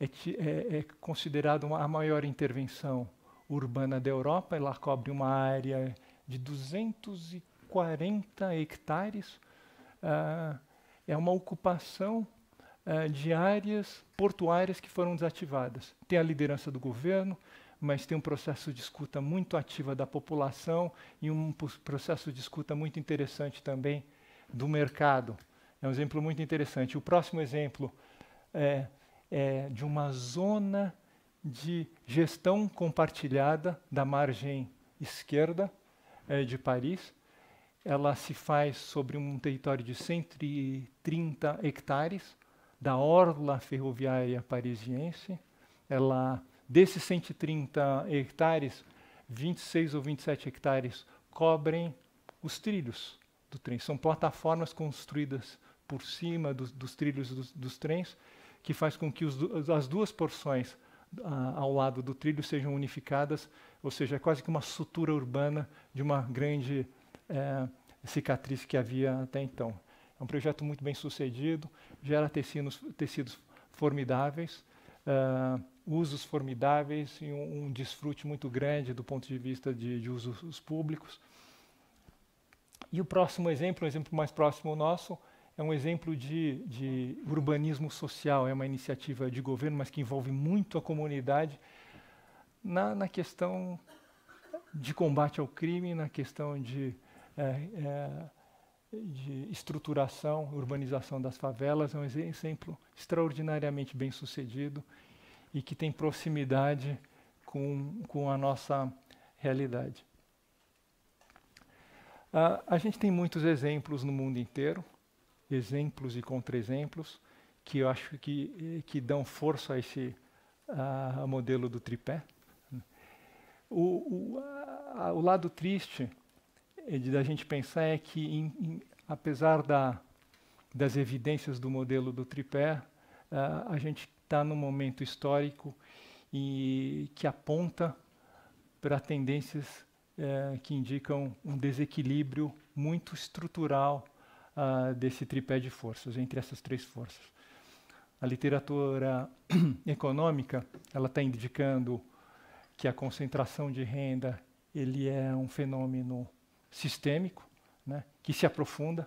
é, é, é considerado uma, a maior intervenção urbana da Europa. Ela cobre uma área de 240 hectares. Ah, é uma ocupação uh, eh, de áreas portuárias que foram desativadas. Tem a liderança do governo, mas tem um processo de escuta muito ativa da população e um processo de escuta muito interessante também do mercado. É um exemplo muito interessante. O próximo exemplo é, é de uma zona de gestão compartilhada da margem esquerda é, de Paris. Ela se faz sobre um território de 130 hectares da orla ferroviária parisiense. Ela, é desses 130 hectares, 26 ou 27 hectares cobrem os trilhos do trem. São plataformas construídas por cima dos, dos trilhos dos, dos, trens, que faz com que os, as duas porções a, ah, ao lado do trilho sejam unificadas, ou seja, é quase que uma sutura urbana de uma grande é, cicatriz que havia até então. É um projeto muito bem sucedido, gera tecidos, tecidos formidáveis, uh, usos formidáveis e um, um, desfrute muito grande do ponto de vista de, de usos públicos. E o próximo exemplo, o exemplo mais próximo nosso, é um exemplo de, de, urbanismo social, é uma iniciativa de governo, mas que envolve muito a comunidade na, na questão de combate ao crime, na questão de é, é, de estruturação, urbanização das favelas, é um exemplo extraordinariamente bem sucedido e que tem proximidade com, com a nossa realidade. Ah, a gente tem muitos exemplos no mundo inteiro, exemplos e contra-exemplos, que eu acho que, que dão força a esse a, modelo do tripé. O, o, o lado triste é de da gente pensar é que, em, em, apesar da, das evidências do modelo do tripé, uh, a gente está num momento histórico e que aponta para tendências uh, que indicam um desequilíbrio muito estrutural uh, desse tripé de forças entre essas três forças. A literatura econômica ela está indicando que a concentração de renda ele é um fenômeno sistêmico, né, que se aprofunda.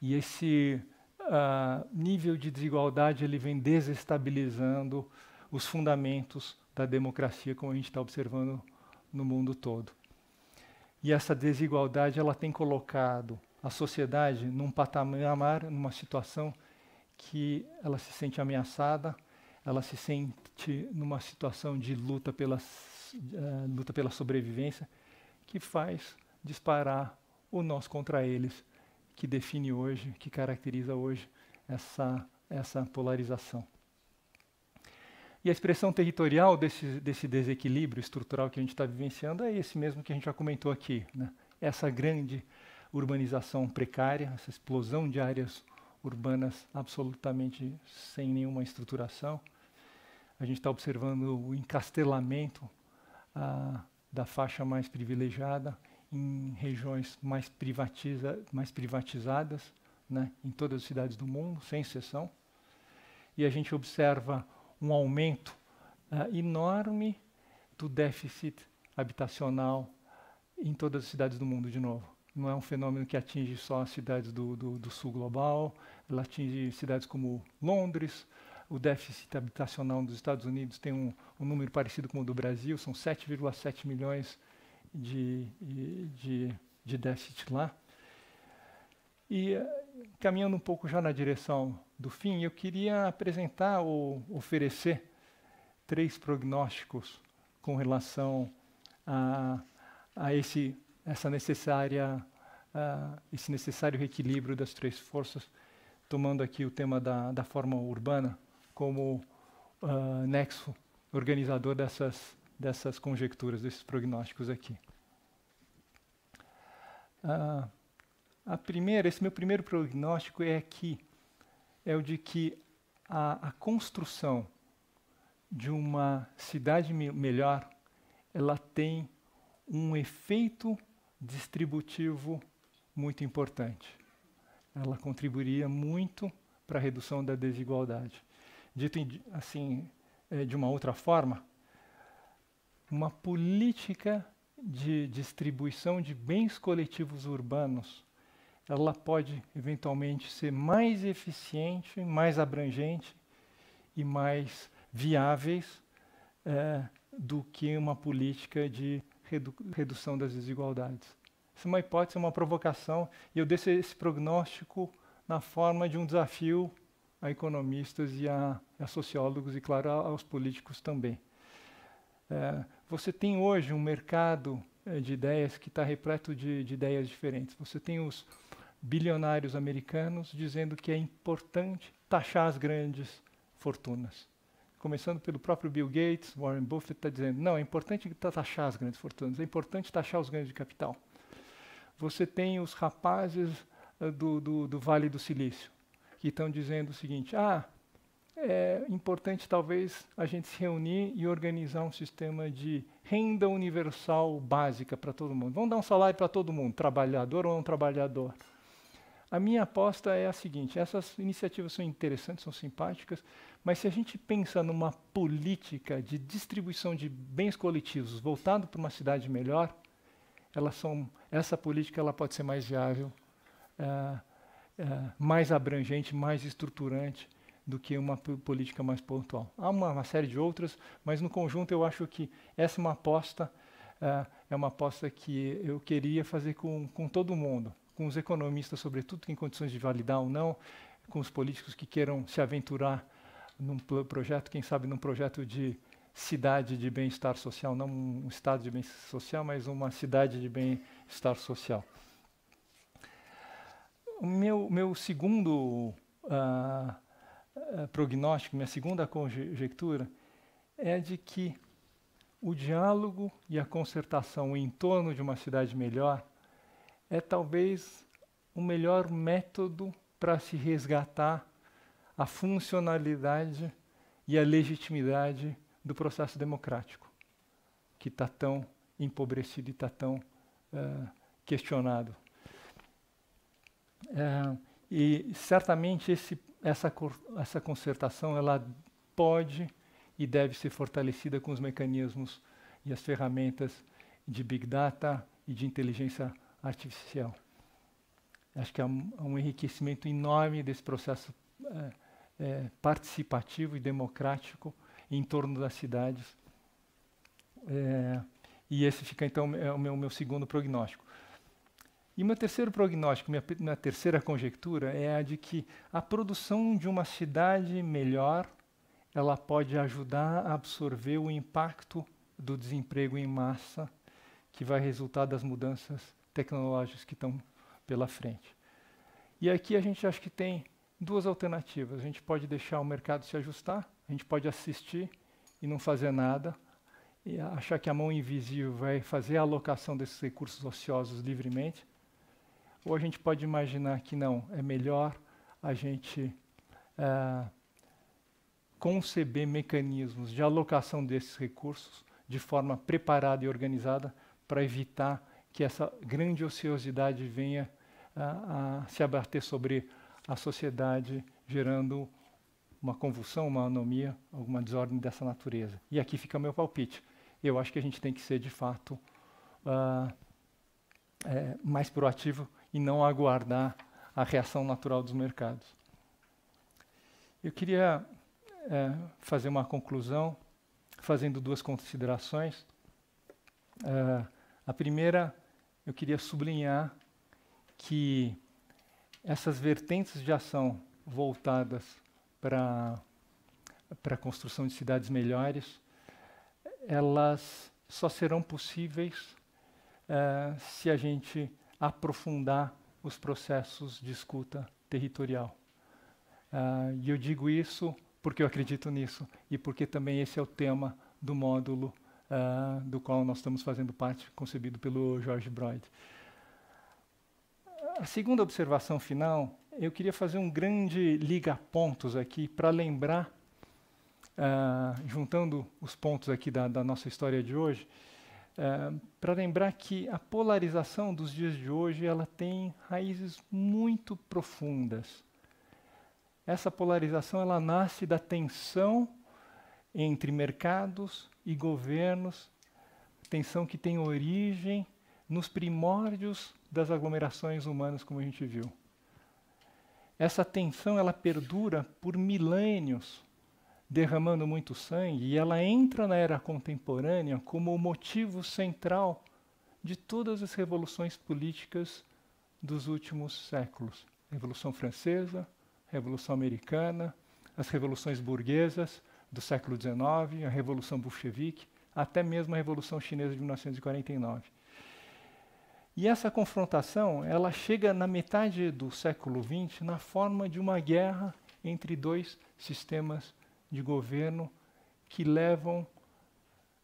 E esse uh, nível de desigualdade ele vem desestabilizando os fundamentos da democracia, como a gente está observando no mundo todo. E essa desigualdade ela tem colocado a sociedade num patamar, numa situação que ela se sente ameaçada, ela se sente numa situação de luta pela, uh, luta pela sobrevivência que faz disparar o nós contra eles, que define hoje, que caracteriza hoje essa, essa polarização. E a expressão territorial desse, desse desequilíbrio estrutural que a gente está vivenciando é esse mesmo que a gente já comentou aqui. Né? Essa grande urbanização precária, essa explosão de áreas urbanas absolutamente sem nenhuma estruturação. A gente está observando o encastelamento, a, da faixa mais privilegiada em regiões mais, privatiza, mais privatizadas, né, em todas as cidades do mundo, sem exceção. E a gente observa um aumento uh, enorme do déficit habitacional em todas as cidades do mundo, de novo. Não é um fenômeno que atinge só as cidades do, do, do sul global, ela atinge cidades como Londres, o déficit habitacional dos Estados Unidos tem um, um número parecido com o do Brasil, são 7,7 milhões de, de, de déficit lá. E caminhando um pouco já na direção do fim, eu queria apresentar ou oferecer três prognósticos com relação a, a esse, essa necessária, a esse necessário reequilíbrio das três forças, tomando aqui o tema da, da forma urbana como uh, nexo organizador dessas, dessas conjecturas, desses prognósticos aqui. Uh, a primeira, esse meu primeiro prognóstico é que é o de que a, a construção de uma cidade me melhor, ela tem um efeito distributivo muito importante. Ela contribuiria muito para a redução da desigualdade dito assim é, de uma outra forma, uma política de distribuição de bens coletivos urbanos, ela pode eventualmente ser mais eficiente, mais abrangente e mais viáveis é, do que uma política de redu redução das desigualdades. Essa é uma hipótese, é uma provocação, e eu deixo esse prognóstico na forma de um desafio a economistas e a, a sociólogos e, claro, aos políticos também. É, você tem hoje um mercado é, de ideias que está repleto de, de ideias diferentes. Você tem os bilionários americanos dizendo que é importante taxar as grandes fortunas começando pelo próprio Bill Gates, Warren Buffett está dizendo, não, é importante taxar as grandes fortunas, é importante taxar os ganhos de capital. Você tem os rapazes eh, do, do, do Vale do Silício, que estão dizendo o seguinte: ah, é importante talvez a gente se reunir e organizar um sistema de renda universal básica para todo mundo. Vamos dar um salário para todo mundo, trabalhador ou não trabalhador. A minha aposta é a seguinte: essas iniciativas são interessantes, são simpáticas, mas se a gente pensa numa política de distribuição de bens coletivos voltado para uma cidade melhor, elas são, essa política ela pode ser mais viável. Uh, é, mais abrangente, mais estruturante do que uma política mais pontual. Há uma, uma, série de outras, mas no conjunto eu acho que essa é uma aposta, uh, é uma aposta que eu queria fazer com, com todo mundo, com os economistas, sobretudo, que em condições de validar ou não, com os políticos que queiram se aventurar num projeto, quem sabe num projeto de cidade de bem-estar social, não um estado de bem-estar social, mas uma cidade de bem-estar social. O meu, meu segundo ah, eh, prognóstico, minha segunda conjectura, é de que o diálogo e a concertação em torno de uma cidade melhor é talvez o melhor método para se resgatar a funcionalidade e a legitimidade do processo democrático, que está tão empobrecido e está tão uh, questionado. É, e certamente esse, essa, essa concertação ela pode e deve ser fortalecida com os mecanismos e as ferramentas de Big Data e de inteligência artificial. Acho que é um, é um enriquecimento enorme desse processo é, é, participativo e democrático em torno das cidades. É, e esse fica, então, é o meu, meu segundo prognóstico. E meu terceiro prognóstico, minha, minha terceira conjectura é a de que a produção de uma cidade melhor ela pode ajudar a absorver o impacto do desemprego em massa que vai resultar das mudanças tecnológicas que estão pela frente. E aqui a gente acha que tem duas alternativas. A gente pode deixar o mercado se ajustar, a gente pode assistir e não fazer nada, e achar que a mão invisível vai fazer a alocação desses recursos ociosos livremente, ou a gente pode imaginar que não, é melhor a gente é, conceber mecanismos de alocação desses recursos de forma preparada e organizada para evitar que essa grande ociosidade venha a, a se abater sobre a sociedade, gerando uma convulsão, uma anomia, alguma desordem dessa natureza. E aqui fica meu palpite. Eu acho que a gente tem que ser, de fato, uh, é, mais proativo e não aguardar a reação natural dos mercados. Eu queria é, fazer uma conclusão fazendo duas considerações. É, a primeira, eu queria sublinhar que essas vertentes de ação voltadas para para a construção de cidades melhores, elas só serão possíveis uh, se a gente aprofundar os processos de escuta territorial. Uh, e eu digo isso porque eu acredito nisso e porque também esse é o tema do módulo uh, do qual nós estamos fazendo parte, concebido pelo George Broyd. A segunda observação final, eu queria fazer um grande liga-pontos aqui para lembrar, uh, juntando os pontos aqui da, da nossa história de hoje, é, para lembrar que a polarização dos dias de hoje ela tem raízes muito profundas. Essa polarização ela nasce da tensão entre mercados e governos, tensão que tem origem nos primórdios das aglomerações humanas, como a gente viu. Essa tensão ela perdura por milênios derramando muito sangue, e ela entra na era contemporânea como o motivo central de todas as revoluções políticas dos últimos séculos. Revolução Francesa, Revolução Americana, as revoluções burguesas do século XIX, a Revolução Bolchevique, até mesmo a Revolução Chinesa de 1949. E essa confrontação, ela chega na metade do século XX na forma de uma guerra entre dois sistemas de governo que levam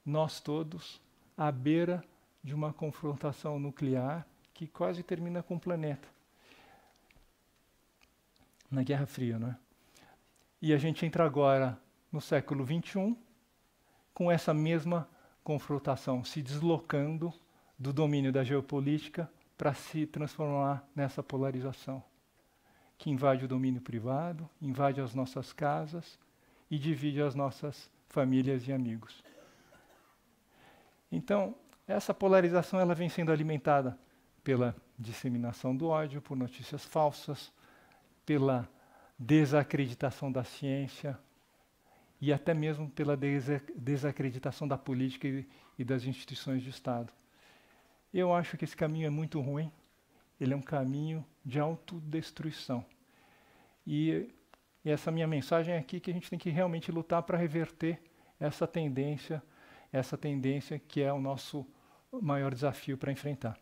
nós todos à beira de uma confrontação nuclear que quase termina com o planeta. Na Guerra Fria, não é? E a gente entra agora no século 21 com essa mesma confrontação, se deslocando do domínio da geopolítica para se transformar nessa polarização que invade o domínio privado, invade as nossas casas, e divide as nossas famílias e amigos. Então, essa polarização ela vem sendo alimentada pela disseminação do ódio, por notícias falsas, pela desacreditação da ciência e até mesmo pela desacreditação da política e das instituições de Estado. Eu acho que esse caminho é muito ruim. Ele é um caminho de autodestruição. E e essa minha mensagem é aqui que a gente tem que realmente lutar para reverter essa tendência, essa tendência que é o nosso maior desafio para enfrentar.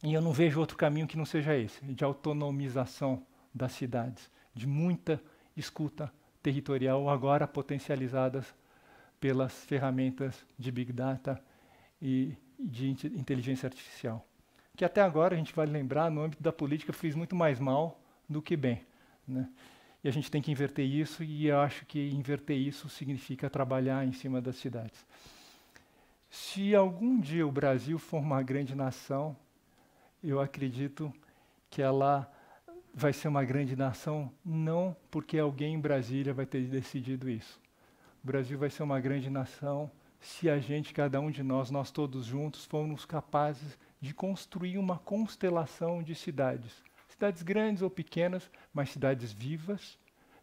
E eu não vejo outro caminho que não seja esse, de autonomização das cidades, de muita escuta territorial, agora potencializadas pelas ferramentas de Big Data e de inteligência artificial. Que até agora, a gente vai lembrar, no âmbito da política fez muito mais mal do que bem. Né? e a gente tem que inverter isso, e eu acho que inverter isso significa trabalhar em cima das cidades. Se algum dia o Brasil for uma grande nação, eu acredito que ela vai ser uma grande nação não porque alguém em Brasília vai ter decidido isso. O Brasil vai ser uma grande nação se a gente, cada um de nós, nós todos juntos, formos capazes de construir uma constelação de cidades cidades grandes ou pequenas, mas cidades vivas,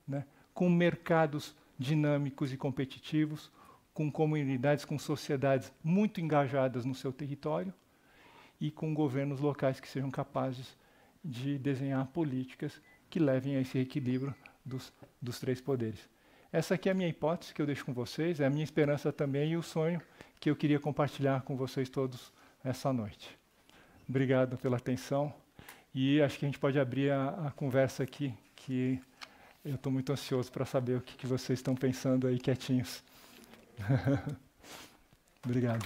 né, com mercados dinâmicos e competitivos, com comunidades, com sociedades muito engajadas no seu território e com governos locais que sejam capazes de desenhar políticas que levem a esse equilíbrio dos, dos três poderes. Essa aqui é a minha hipótese que eu deixo com vocês, é a minha esperança também e o sonho que eu queria compartilhar com vocês todos essa noite. Obrigado pela atenção. E acho que a gente pode abrir a, a conversa aqui, que eu estou muito ansioso para saber o que, que vocês estão pensando aí quietinhos. Obrigado.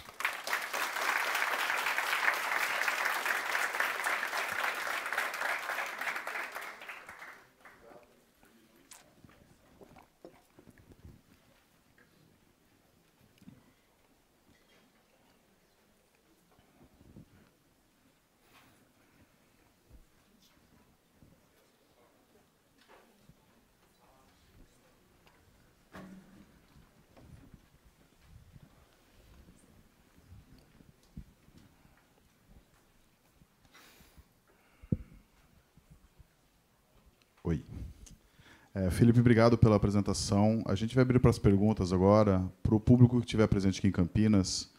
Felipe, obrigado pela apresentação. A gente vai abrir para as perguntas agora. Para o público que estiver presente aqui em Campinas,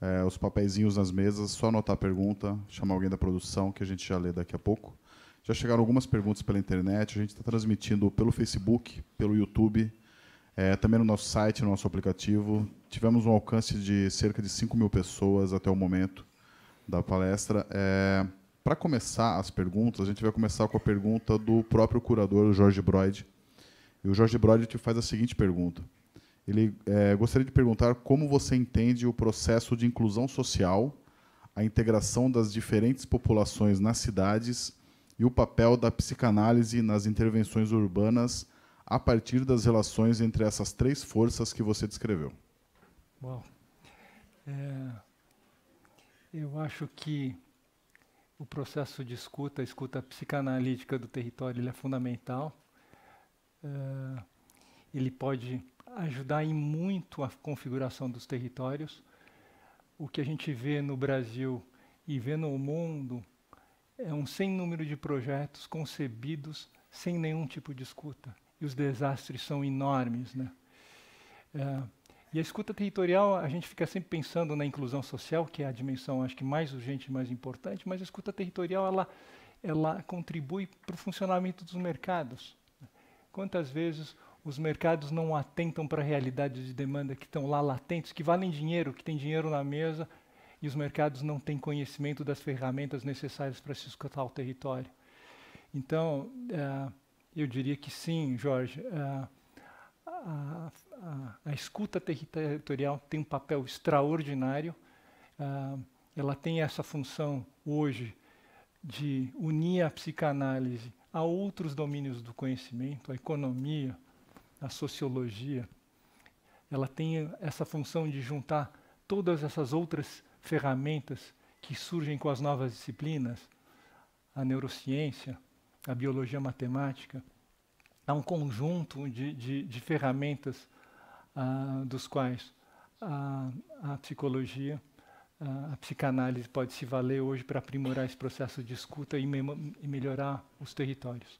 é, os papeizinhos nas mesas, só anotar a pergunta, chamar alguém da produção, que a gente já lê daqui a pouco. Já chegaram algumas perguntas pela internet, a gente está transmitindo pelo Facebook, pelo YouTube, é, também no nosso site, no nosso aplicativo. Tivemos um alcance de cerca de 5 mil pessoas até o momento da palestra. É, para começar as perguntas, a gente vai começar com a pergunta do próprio curador, Jorge Broid, e o Jorge Brody te faz a seguinte pergunta. Ele é, gostaria de perguntar como você entende o processo de inclusão social, a integração das diferentes populações nas cidades e o papel da psicanálise nas intervenções urbanas a partir das relações entre essas três forças que você descreveu. Bom, é, eu acho que o processo de escuta, a escuta psicanalítica do território, é fundamental uh, ele pode ajudar em muito a configuração dos territórios. O que a gente vê no Brasil e vê no mundo é um sem número de projetos concebidos sem nenhum tipo de escuta. E os desastres são enormes. Né? Uh, e a escuta territorial, a gente fica sempre pensando na inclusão social, que é a dimensão, acho que, mais urgente e mais importante, mas a escuta territorial, ela, ela contribui para o funcionamento dos mercados. Quantas vezes os mercados não atentam para a realidade de demanda que estão lá latentes, que valem dinheiro, que tem dinheiro na mesa, e os mercados não têm conhecimento das ferramentas necessárias para se escutar o território. Então, uh, eu diria que sim, Jorge, uh, a, a, a, escuta territorial tem um papel extraordinário, uh, ela tem essa função hoje de unir a psicanálise a outros domínios do conhecimento, a economia, a sociologia. Ela tem essa função de juntar todas essas outras ferramentas que surgem com as novas disciplinas, a neurociência, a biologia matemática. Há um conjunto de, de, de ferramentas ah, dos quais a, a psicologia a psicanálise pode se valer hoje para aprimorar esse processo de escuta e, e melhorar os territórios.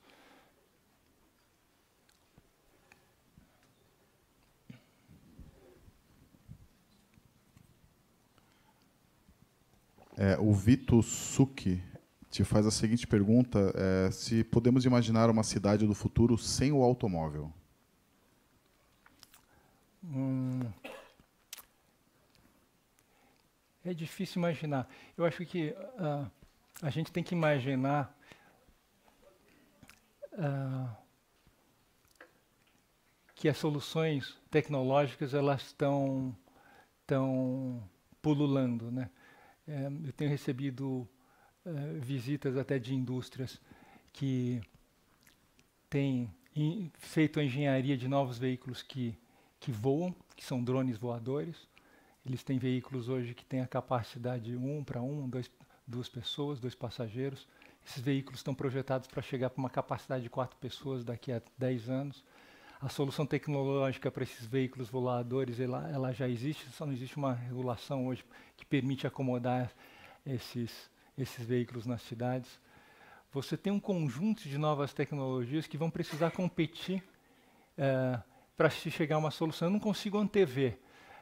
É, o Vito Suki te faz a seguinte pergunta: é, se podemos imaginar uma cidade do futuro sem o automóvel? Hum, é difícil imaginar. Eu acho que uh, a gente tem que imaginar uh, que as soluções tecnológicas elas estão tão pululando, né? É, eu tenho recebido uh, visitas até de indústrias que têm feito a engenharia de novos veículos que que voam, que são drones voadores eles têm veículos hoje que têm a capacidade de um para um, dois, duas pessoas, dois passageiros. Esses veículos estão projetados para chegar para uma capacidade de quatro pessoas daqui a dez anos. A solução tecnológica para esses veículos voadores ela, ela já existe, só não existe uma regulação hoje que permite acomodar esses, esses veículos nas cidades. Você tem um conjunto de novas tecnologias que vão precisar competir é, para se chegar a uma solução. Eu não consigo antever.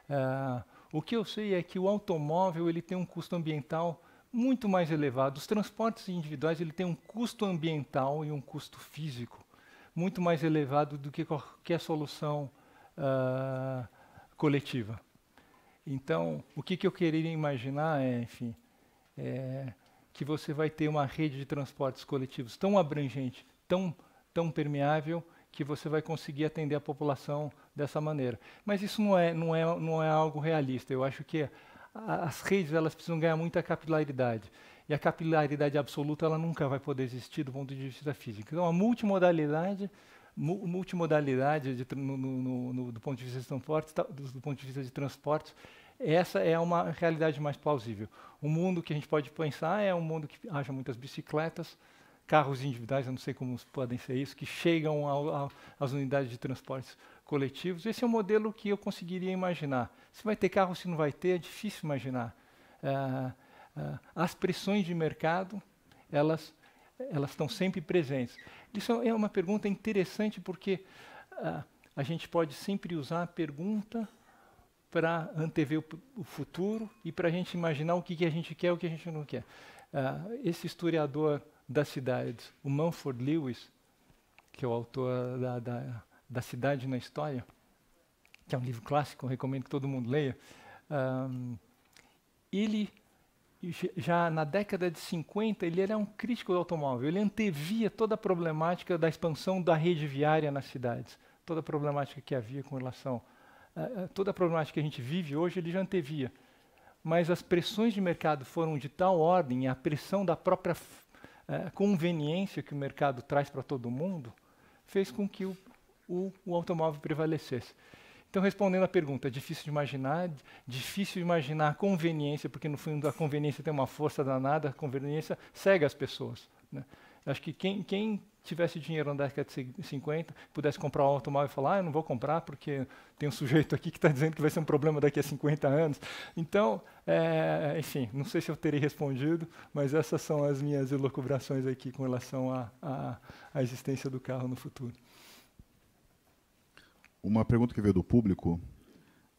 É, o que eu sei é que o automóvel ele tem um custo ambiental muito mais elevado. Os transportes individuais ele tem um custo ambiental e um custo físico muito mais elevado do que qualquer solução uh, coletiva. Então, o que, que, eu queria imaginar é, enfim, é que você vai ter uma rede de transportes coletivos tão abrangente, tão, tão permeável, que você vai conseguir atender a população dessa maneira. Mas isso não é, não é, não é algo realista. Eu acho que as redes elas precisam ganhar muita capilaridade. E a capilaridade absoluta ela nunca vai poder existir do ponto de vista físico. Então, a multimodalidade multimodalidade de, no, no, no, do ponto de vista de transporte, do ponto de vista de transportes, essa é uma realidade mais plausível. O mundo que a gente pode pensar é um mundo que haja muitas bicicletas, carros individuais, eu não sei como podem ser isso, que chegam às unidades de transportes coletivos. Esse é o modelo que eu conseguiria imaginar. Se vai ter carro, se não vai ter, é difícil imaginar. Ah, ah, as pressões de mercado, elas elas estão sempre presentes. Isso é uma pergunta interessante porque ah, a gente pode sempre usar a pergunta para antever o, o, futuro e para a gente imaginar o que, que a gente quer e o que a gente não quer. esse historiador das cidades, o Manford Lewis, que é o autor da, da da Cidade na História, que é um livro clássico, recomendo que todo mundo leia. Um, ele, já na década de 50, ele era um crítico do automóvel, ele antevia toda a problemática da expansão da rede viária nas cidades, toda a problemática que havia com relação. Uh, toda a problemática que a gente vive hoje, ele já antevia. Mas as pressões de mercado foram de tal ordem, a pressão da própria uh, conveniência que o mercado traz para todo mundo, fez com que o o, o automóvel prevalecesse. Então, respondendo à pergunta, é difícil de imaginar, difícil de imaginar a conveniência, porque no fundo a conveniência tem uma força danada, a conveniência cega as pessoas. Né? Acho que quem, quem, tivesse dinheiro na década de 50 pudesse comprar um automóvel e falar, ah, eu não vou comprar porque tem um sujeito aqui que está dizendo que vai ser um problema daqui a 50 anos. Então, é, enfim, não sei se eu terei respondido, mas essas são as minhas elucubrações aqui com relação à existência do carro no futuro. Uma pergunta que veio do público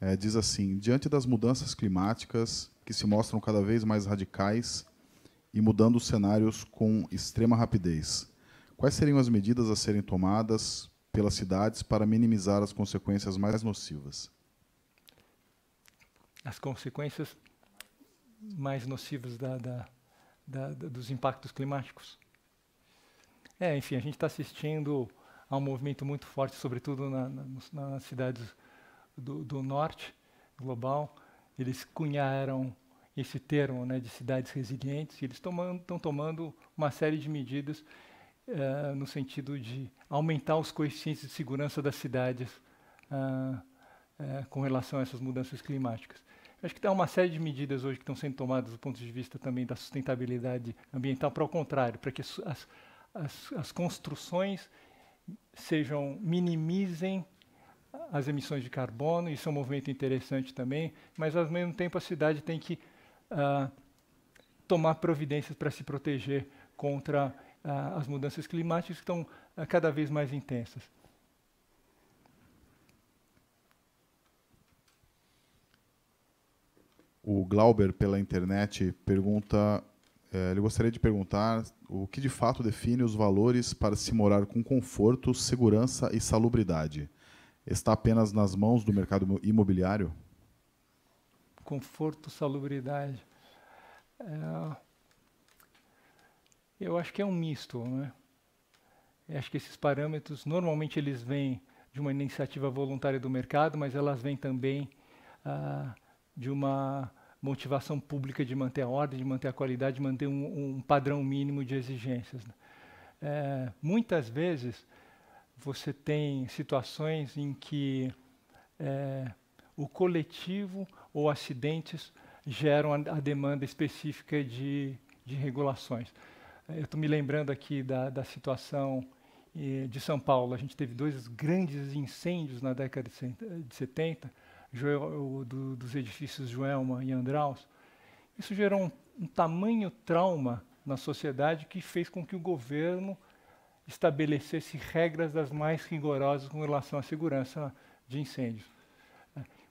é, diz assim: diante das mudanças climáticas que se mostram cada vez mais radicais e mudando os cenários com extrema rapidez, quais seriam as medidas a serem tomadas pelas cidades para minimizar as consequências mais nocivas? As consequências mais nocivas da, da, da, dos impactos climáticos. É, enfim, a gente está assistindo há um movimento muito forte, sobretudo na, na, nas cidades do, do, norte global. Eles cunharam esse termo né, de cidades resilientes e eles estão tomando uma série de medidas uh, no sentido de aumentar os coeficientes de segurança das cidades uh, uh, com relação a essas mudanças climáticas. Acho que tem uma série de medidas hoje que estão sendo tomadas do ponto de vista também da sustentabilidade ambiental, para o contrário, para que as, as, as construções sejam minimizem as emissões de carbono, isso é um movimento interessante também, mas ao mesmo tempo a cidade tem que ah, tomar providências para se proteger contra ah, as mudanças climáticas que estão ah, cada vez mais intensas. O Glauber pela internet pergunta eh, ele gostaria de perguntar o que de fato define os valores para se morar com conforto, segurança e salubridade. Está apenas nas mãos do mercado imobiliário? Conforto, salubridade. É, eu acho que é um misto, né? Eu acho que esses parâmetros normalmente eles vêm de uma iniciativa voluntária do mercado, mas elas vêm também ah, de uma motivação pública de manter a ordem, de manter a qualidade, de manter um, um padrão mínimo de exigências. Né? É, muitas vezes você tem situações em que é, o coletivo ou acidentes geram a, a demanda específica de, de regulações. Eu estou me lembrando aqui da, da situação eh, de São Paulo. A gente teve dois grandes incêndios na década de 70 do, dos edifícios Joelma e Andraus, isso gerou um, um tamanho trauma na sociedade que fez com que o governo estabelecesse regras das mais rigorosas com relação à segurança de incêndios.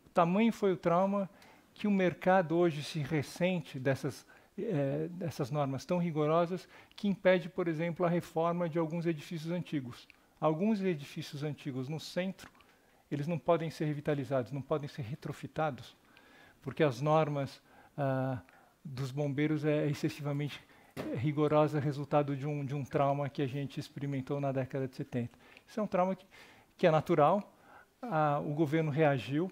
O tamanho foi o trauma que o mercado hoje se ressente dessas, eh, dessas normas tão rigorosas que impede, por exemplo, a reforma de alguns edifícios antigos. Alguns edifícios antigos no centro eles não podem ser revitalizados, não podem ser retrofitados, porque as normas ah, dos bombeiros é excessivamente rigorosa, resultado de um, de um trauma que a gente experimentou na década de 70. Isso é um trauma que, que é natural, ah, o governo reagiu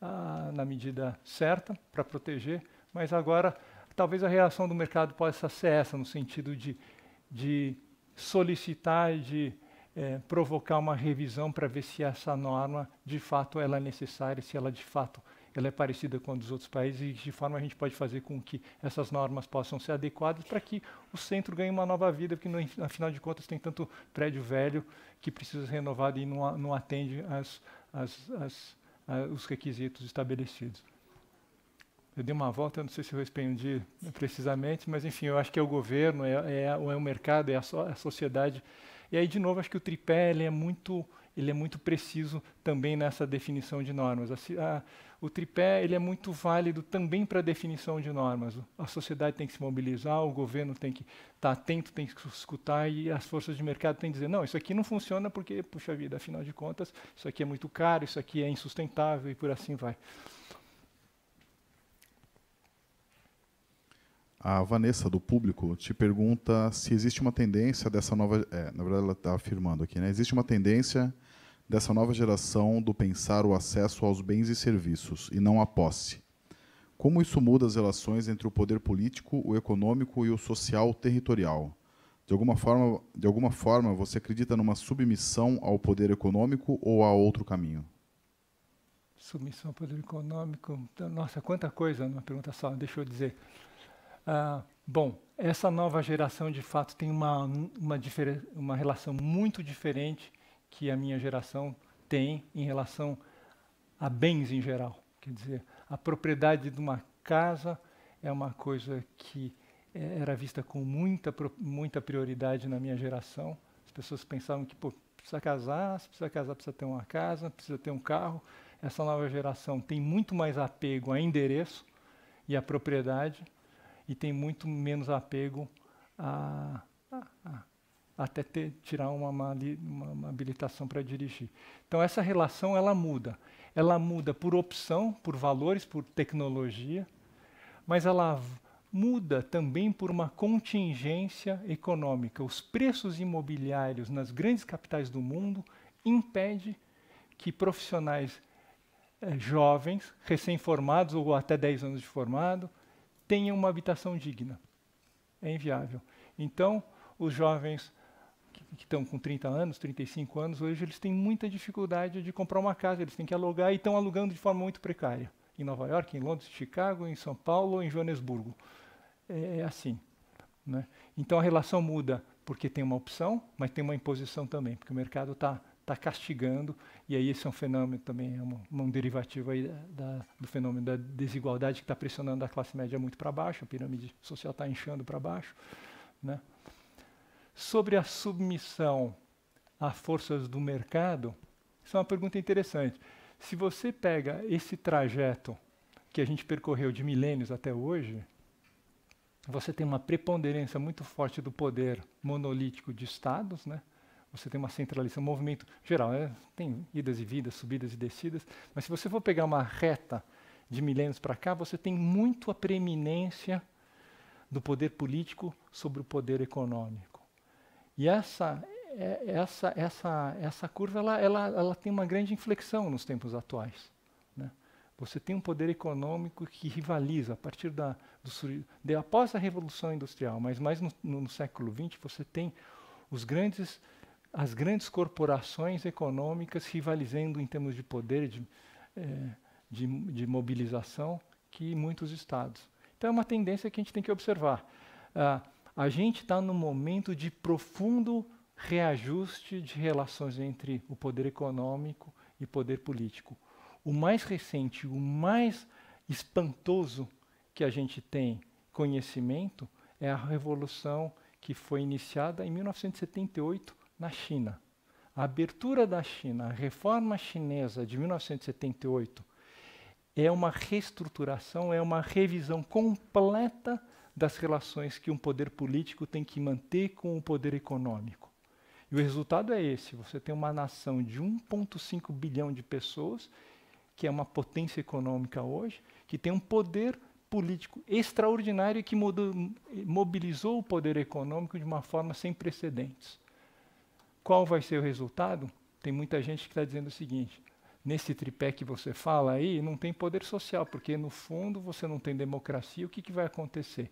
ah, na medida certa para proteger, mas agora talvez a reação do mercado possa ser essa, no sentido de, de solicitar de é, provocar uma revisão para ver se essa norma de fato ela é necessária, se ela de fato ela é parecida com a dos outros países e de forma a gente pode fazer com que essas normas possam ser adequadas para que o centro ganhe uma nova vida, porque no, afinal de contas tem tanto prédio velho que precisa ser renovado e não, não atende as, as, as, a, os requisitos estabelecidos. Eu dei uma volta, não sei se eu respondi precisamente, mas enfim, eu acho que é o governo, é, é, é o mercado, é a, so, é a sociedade e aí, de novo, acho que o tripé ele é muito ele é muito preciso também nessa definição de normas. A, assim, a, o tripé ele é muito válido também para a definição de normas. A sociedade tem que se mobilizar, o governo tem que estar tá atento, tem que escutar e as forças de mercado têm que dizer não, isso aqui não funciona porque, puxa vida, afinal de contas, isso aqui é muito caro, isso aqui é insustentável e por assim vai. A Vanessa, do público, te pergunta se existe uma tendência dessa nova. É, na verdade, ela está afirmando aqui, né? Existe uma tendência dessa nova geração do pensar o acesso aos bens e serviços, e não a posse. Como isso muda as relações entre o poder político, o econômico e o social territorial? De alguma forma, de alguma forma você acredita numa submissão ao poder econômico ou a outro caminho? Submissão ao poder econômico. Nossa, quanta coisa numa pergunta só, deixa eu dizer. Ah, bom, essa nova geração de fato tem uma, uma, uma relação muito diferente que a minha geração tem em relação a bens em geral. Quer dizer, a propriedade de uma casa é uma coisa que é, era vista com muita, muita prioridade na minha geração. As pessoas pensavam que, pô, precisa casar, se precisa casar, precisa ter uma casa, precisa ter um carro. Essa nova geração tem muito mais apego a endereço e à propriedade e tem muito menos apego a, a, a até ter, tirar uma, uma, uma habilitação para dirigir. Então essa relação ela muda. Ela muda por opção, por valores, por tecnologia, mas ela muda também por uma contingência econômica. Os preços imobiliários nas grandes capitais do mundo impede que profissionais eh, jovens, recém-formados ou até 10 anos de formado, tenham uma habitação digna. É inviável. Então, os jovens que, que estão com 30 anos, 35 anos, hoje eles têm muita dificuldade de comprar uma casa, eles têm que alugar e estão alugando de forma muito precária. Em Nova York, em Londres, em Chicago, em São Paulo, em Joanesburgo. É, é assim. Né? Então a relação muda porque tem uma opção, mas tem uma imposição também, porque o mercado está está castigando, e aí esse é um fenômeno também, é um derivativo aí da, da, do fenômeno da desigualdade que está pressionando a classe média muito para baixo, a pirâmide social está inchando para baixo. Né? Sobre a submissão a forças do mercado, isso é uma pergunta interessante. Se você pega esse trajeto que a gente percorreu de milênios até hoje, você tem uma preponderância muito forte do poder monolítico de estados, né? você tem uma centralização, um movimento geral. Né? Tem idas e vidas, subidas e descidas, mas se você for pegar uma reta de milênios para cá, você tem muito a preeminência do poder político sobre o poder econômico. E essa é, essa essa essa curva ela, ela, ela tem uma grande inflexão nos tempos atuais. Né? Você tem um poder econômico que rivaliza a partir da do, de, após a revolução industrial, mas mais no, no século XX você tem os grandes as grandes corporações econômicas rivalizando em termos de poder, de, é, de, de, mobilização, que muitos estados. Então é uma tendência que a gente tem que observar. Ah, a gente está num momento de profundo reajuste de relações entre o poder econômico e poder político. O mais recente, o mais espantoso que a gente tem conhecimento é a revolução que foi iniciada em 1978 na China. A abertura da China, a reforma chinesa de 1978, é uma reestruturação, é uma revisão completa das relações que um poder político tem que manter com o poder econômico. E o resultado é esse: você tem uma nação de 1,5 bilhão de pessoas, que é uma potência econômica hoje, que tem um poder político extraordinário que mobilizou o poder econômico de uma forma sem precedentes. Qual vai ser o resultado? Tem muita gente que está dizendo o seguinte: nesse tripé que você fala aí, não tem poder social, porque no fundo você não tem democracia, o que, que vai acontecer?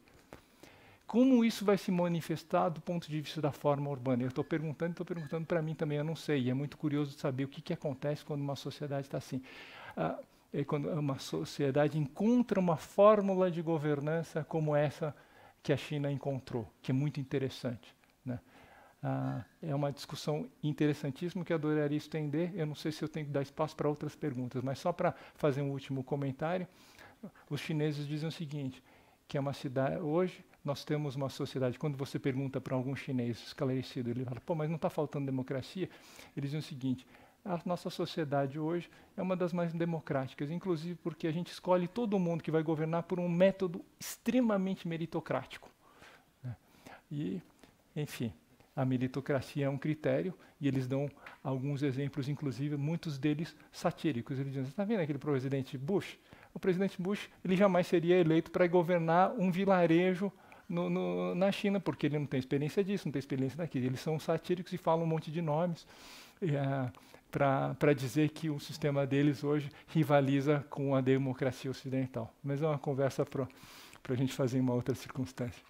Como isso vai se manifestar do ponto de vista da forma urbana? Eu estou perguntando, estou perguntando para mim também, eu não sei. E é muito curioso saber o que, que acontece quando uma sociedade está assim. Ah, é quando uma sociedade encontra uma fórmula de governança como essa que a China encontrou, que é muito interessante. Ah, é uma discussão interessantíssima que eu adoraria estender. Eu não sei se eu tenho que dar espaço para outras perguntas, mas só para fazer um último comentário, os chineses dizem o seguinte: que é uma cidade hoje nós temos uma sociedade. Quando você pergunta para algum chinês esclarecido, ele fala: "Pô, mas não está faltando democracia?" Eles dizem o seguinte: a nossa sociedade hoje é uma das mais democráticas, inclusive porque a gente escolhe todo mundo que vai governar por um método extremamente meritocrático. Né? E, enfim, a meritocracia é um critério, e eles dão alguns exemplos, inclusive muitos deles satíricos. Eles dizem: "Você está vendo aquele presidente Bush? O presidente Bush ele jamais seria eleito para governar um vilarejo no, no, na China, porque ele não tem experiência disso, não tem experiência daquilo. Eles são satíricos e falam um monte de nomes. É, eh, para dizer que o sistema deles hoje rivaliza com a democracia ocidental. Mas é uma conversa para a gente fazer em uma outra circunstância.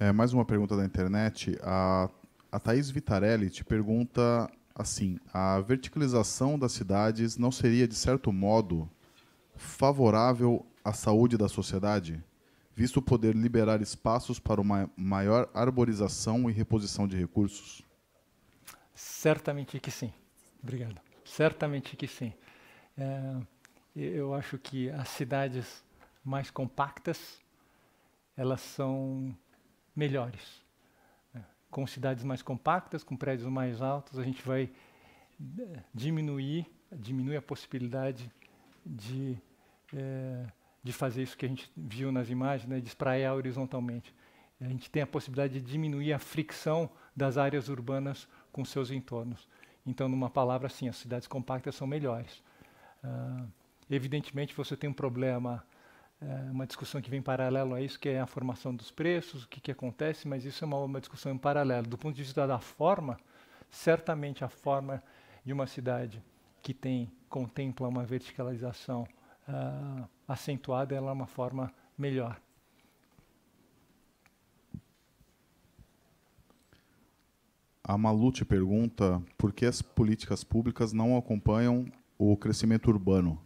É, mais uma pergunta da internet. A, a Thaís Vitarelli te pergunta assim: a verticalização das cidades não seria, de certo modo, favorável à saúde da sociedade, visto poder liberar espaços para uma maior arborização e reposição de recursos? Certamente que sim. Obrigado. Certamente que sim. É, eu acho que as cidades mais compactas elas são melhores. Né? Com cidades mais compactas, com prédios mais altos, a gente vai eh, diminuir, diminui a possibilidade de, é, de fazer isso que a gente viu nas imagens, né, de espraiar horizontalmente. A gente tem a possibilidade de diminuir a fricção das áreas urbanas com seus entornos. Então, numa palavra assim, as cidades compactas são melhores. Uh, evidentemente, você tem um problema é uma discussão que vem paralelo a isso, que é a formação dos preços, o que, que acontece, mas isso é uma, uma discussão em paralelo. Do ponto de vista da forma, certamente a forma de uma cidade que tem contempla uma verticalização uh, acentuada, ela é uma forma melhor. A Malu te pergunta por que as políticas públicas não acompanham o crescimento urbano.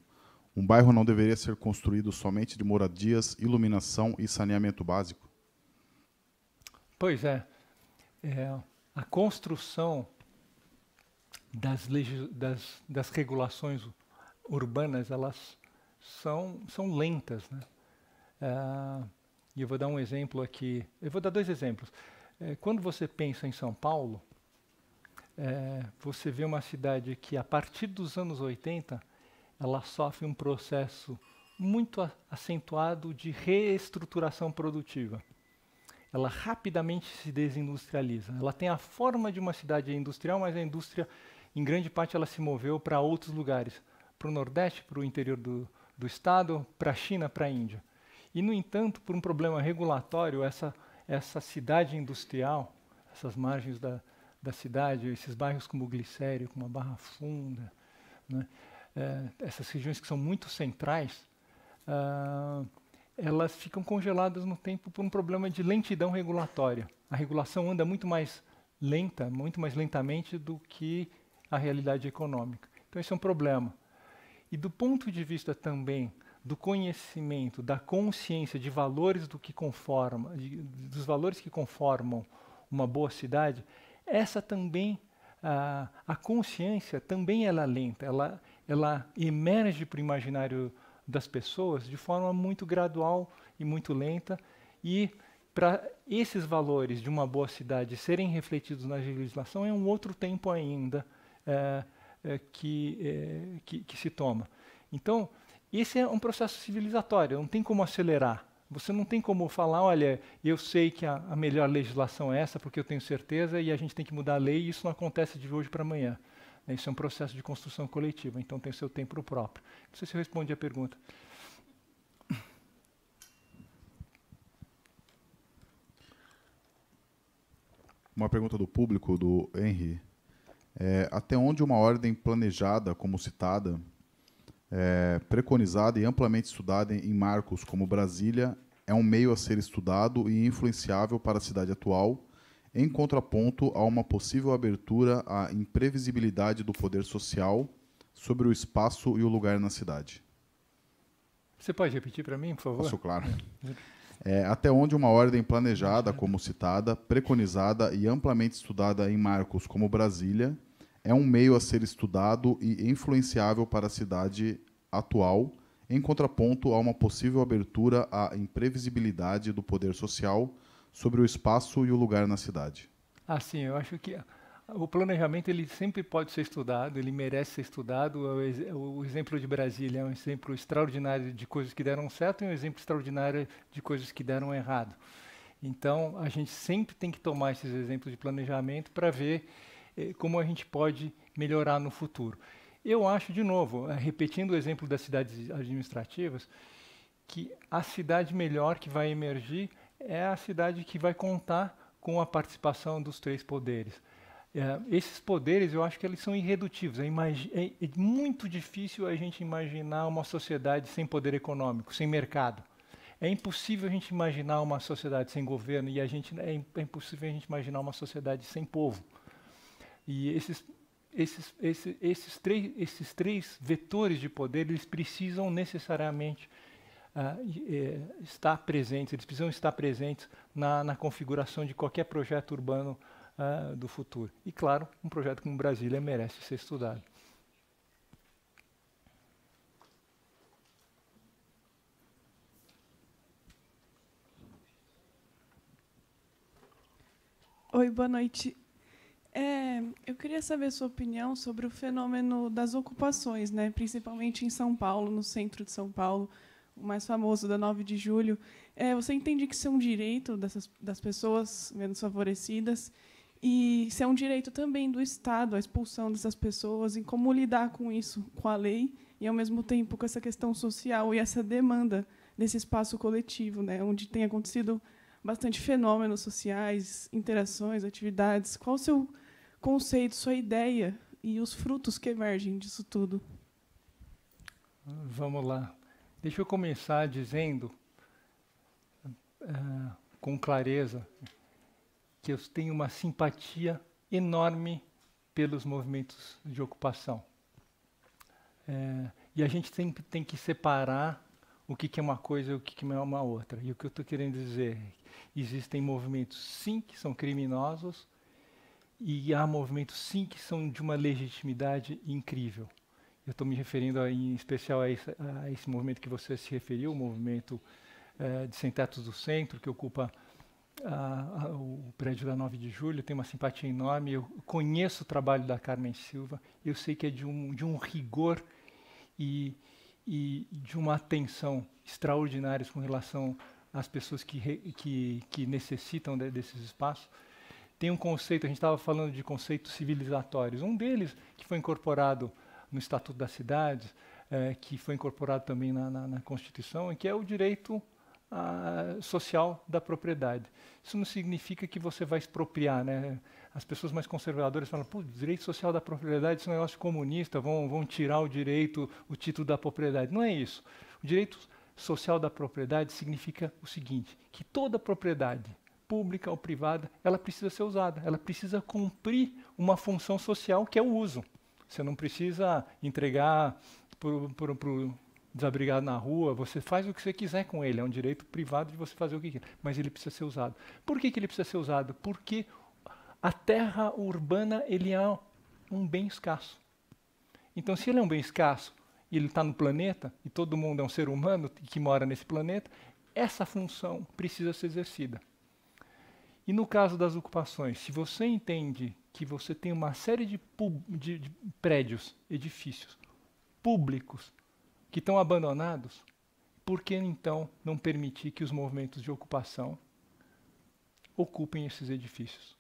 Um bairro não deveria ser construído somente de moradias, iluminação e saneamento básico? Pois é. é a construção das, das, das, regulações urbanas, elas são, são lentas. Né? É, e eu vou dar um exemplo aqui. Eu vou dar dois exemplos. É, quando você pensa em São Paulo, é, você vê uma cidade que, a partir dos anos 80, ela sofre um processo muito acentuado de reestruturação produtiva. Ela rapidamente se desindustrializa. Ela tem a forma de uma cidade é industrial, mas a indústria, em grande parte, ela se moveu para outros lugares, para o Nordeste, para o interior do, do estado, para a China, para a Índia. E, no entanto, por um problema regulatório, essa, essa cidade industrial, essas margens da, da cidade, esses bairros como Glicério, como a Barra Funda, né, é, essas regiões que são muito centrais, ah, elas ficam congeladas no tempo por um problema de lentidão regulatória. A regulação anda muito mais lenta, muito mais lentamente do que a realidade econômica. Então, esse é um problema. E do ponto de vista também do conhecimento, da consciência de valores do que conforma, de, dos valores que conformam uma boa cidade, essa também a, ah, a consciência também ela é lenta, ela ela emerge para o imaginário das pessoas de forma muito gradual e muito lenta e para esses valores de uma boa cidade serem refletidos na legislação é um outro tempo ainda é, é, que, é, que, que, se toma. Então, esse é um processo civilizatório, não tem como acelerar. Você não tem como falar, olha, eu sei que a, a melhor legislação é essa, porque eu tenho certeza, e a gente tem que mudar a lei, e isso não acontece de hoje para amanhã. Né? Isso é um processo de construção coletiva, então tem seu tempo próprio. Não sei se eu respondi a pergunta. Uma pergunta do público, do Henry. É, até onde uma ordem planejada, como citada, é, preconizada e amplamente estudada em marcos como Brasília, é um meio a ser estudado e influenciável para a cidade atual, em contraponto a uma possível abertura à imprevisibilidade do poder social sobre o espaço e o lugar na cidade. Você pode repetir para mim, por favor? Posso, claro. É, até onde uma ordem planejada, como citada, preconizada e amplamente estudada em marcos como Brasília, é um meio a ser estudado e influenciável para a cidade atual, em contraponto a uma possível abertura à imprevisibilidade do poder social sobre o espaço e o lugar na cidade? Ah, sim, eu acho que ah, o planejamento ele sempre pode ser estudado, ele merece ser estudado. O exemplo de Brasília é um exemplo extraordinário de coisas que deram certo e um exemplo extraordinário de coisas que deram errado. Então, a gente sempre tem que tomar esses exemplos de planejamento para ver eh, como a gente pode melhorar no futuro. Eu acho, de novo, eh, repetindo o exemplo das cidades administrativas, que a cidade melhor que vai emergir é a cidade que vai contar com a participação dos três poderes. É, esses poderes, eu acho que eles são irredutíveis. É, é, é, muito difícil a gente imaginar uma sociedade sem poder econômico, sem mercado. É impossível a gente imaginar uma sociedade sem governo e a gente é, é impossível a gente imaginar uma sociedade sem povo. E esses esses, esses, esses, três, esses três vetores de poder eles precisam necessariamente uh, estar presentes, eles precisam estar presentes na, na configuração de qualquer projeto urbano uh, do futuro. E, claro, um projeto como Brasília merece ser estudado. Oi, boa noite. É, eu queria saber a sua opinião sobre o fenômeno das ocupações, né? principalmente em São Paulo, no centro de São Paulo o mais famoso da 9 de julho, é, você entende que isso é um direito dessas, das pessoas menos favorecidas e se é um direito também do Estado a expulsão dessas pessoas e como lidar com isso, com a lei e ao mesmo tempo com essa questão social e essa demanda desse espaço coletivo, né, onde tem acontecido bastante fenômenos sociais, interações, atividades. Qual o seu conceito, sua ideia e os frutos que emergem disso tudo? Vamos lá. Deixa eu começar dizendo uh, com clareza que eu tenho uma simpatia enorme pelos movimentos de ocupação. É, e a gente sempre tem que separar o que, que é uma coisa e o que, que é uma outra. E o que eu estou querendo dizer, é, existem movimentos sim que são criminosos e há movimentos sim que são de uma legitimidade incrível. Eu estou me referindo a, em especial a esse, a esse, movimento que você se referiu, o movimento eh, de Sem Tetos do Centro, que ocupa a, o prédio da 9 de julho. Tenho uma simpatia enorme. Eu conheço o trabalho da Carmen Silva. Eu sei que é de um, de um rigor e, e de uma atenção extraordinárias com relação às pessoas que, re, que, que necessitam de, desses espaços tem um conceito, a gente estava falando de conceitos civilizatórios. Um deles, que foi incorporado no Estatuto das Cidades, é, que foi incorporado também na, na, na Constituição, e que é o direito a, ah, social da propriedade. Isso não significa que você vai expropriar, né? As pessoas mais conservadoras falam, pô, direito social da propriedade, é um negócio comunista, vão, vão tirar o direito, o título da propriedade. Não é isso. O direito social da propriedade significa o seguinte, que toda propriedade, pública ou privada, ela precisa ser usada, ela precisa cumprir uma função social que é o uso. Você não precisa entregar para o desabrigado na rua, você faz o que você quiser com ele, é um direito privado de você fazer o que quiser, mas ele precisa ser usado. Por que, que ele precisa ser usado? Porque a terra urbana ele é um bem escasso. Então, se ele é um bem escasso e ele está no planeta, e todo mundo é um ser humano que mora nesse planeta, essa função precisa ser exercida. E no caso das ocupações, se você entende que você tem uma série de, de, de prédios, edifícios públicos que estão abandonados, por que então não permitir que os movimentos de ocupação ocupem esses edifícios?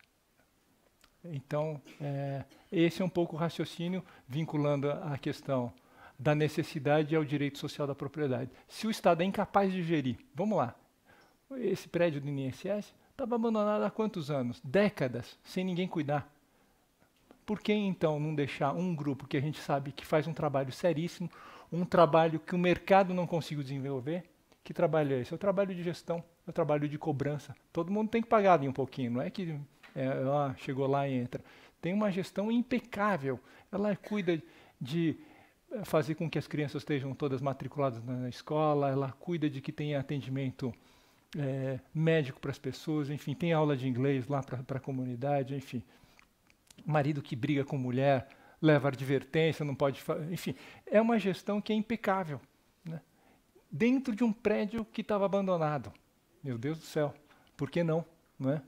Então, é, esse é um pouco o raciocínio vinculando a questão da necessidade ao direito social da propriedade. Se o Estado é incapaz de gerir, vamos lá, esse prédio do INSS estava abandonado há quantos anos? Décadas, sem ninguém cuidar. Por que então não deixar um grupo que a gente sabe que faz um trabalho seríssimo, um trabalho que o mercado não conseguiu desenvolver? Que trabalho é esse? É o trabalho de gestão, é o trabalho de cobrança. Todo mundo tem que pagar ali um pouquinho, não é que é, ah, chegou lá e entra. Tem uma gestão impecável. Ela cuida de eh, fazer com que as crianças estejam todas matriculadas na escola, ela cuida de que tenha atendimento é, médico para as pessoas, enfim, tem aula de inglês lá para a comunidade, enfim marido que briga com mulher leva advertência, não pode. Enfim, é uma gestão que é impecável. Né? Dentro de um prédio que estava abandonado. Meu Deus do céu, por que não? não é?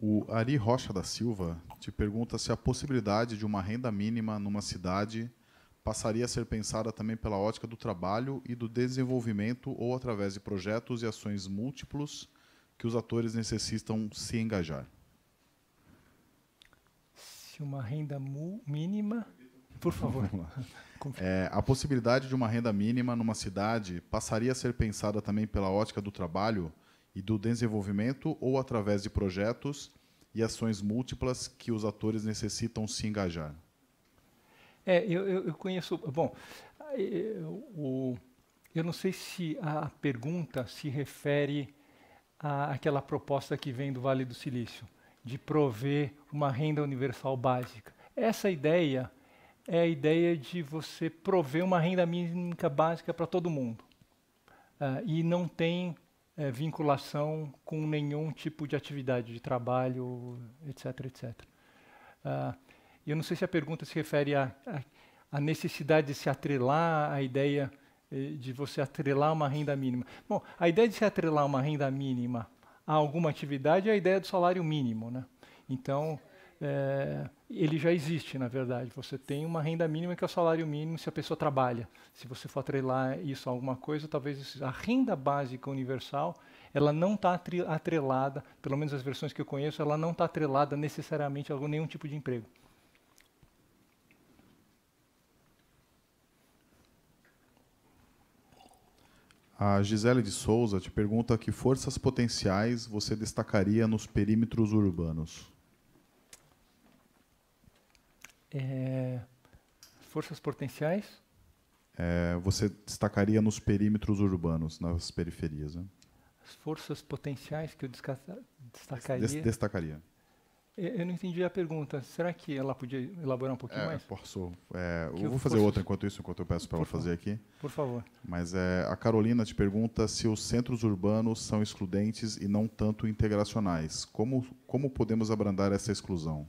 O Ari Rocha da Silva te pergunta se a possibilidade de uma renda mínima numa cidade passaria a ser pensada também pela ótica do trabalho e do desenvolvimento ou através de projetos e ações múltiplos que os atores necessitam se engajar? Se uma renda mínima. Por favor. É, a possibilidade de uma renda mínima numa cidade passaria a ser pensada também pela ótica do trabalho e do desenvolvimento ou através de projetos e ações múltiplas que os atores necessitam se engajar? É, eu, eu conheço. Bom, eu, eu não sei se a pergunta se refere a, aquela proposta que vem do Vale do Silício, de prover uma renda universal básica. Essa ideia é a ideia de você prover uma renda mínima básica para todo mundo. Uh, e não tem eh, vinculação com nenhum tipo de atividade de trabalho, etc, etc. Uh, eu não sei se a pergunta se refere à necessidade de se atrelar à ideia eh, de você atrelar uma renda mínima. Bom, a ideia de se atrelar uma renda mínima a alguma atividade é a ideia do salário mínimo. Né? Então, é, ele já existe, na verdade. Você tem uma renda mínima que é o salário mínimo se a pessoa trabalha. Se você for atrelar isso a alguma coisa, talvez a renda básica universal ela não está atrelada, pelo menos as versões que eu conheço, ela não está atrelada necessariamente a nenhum tipo de emprego. A Gisele de Souza te pergunta que forças potenciais você destacaria nos perímetros urbanos. É, forças potenciais? É, você destacaria nos perímetros urbanos, nas periferias. Né? As forças potenciais que eu destacaria? Des destacaria. Eu não entendi a pergunta. Será que ela podia elaborar um pouquinho é, mais? Posso. É, eu, eu vou fazer outra enquanto isso, enquanto eu peço para ela fazer aqui. Por favor. Mas é, a Carolina te pergunta se os centros urbanos são excludentes e não tanto integracionais. Como, como podemos abrandar essa exclusão?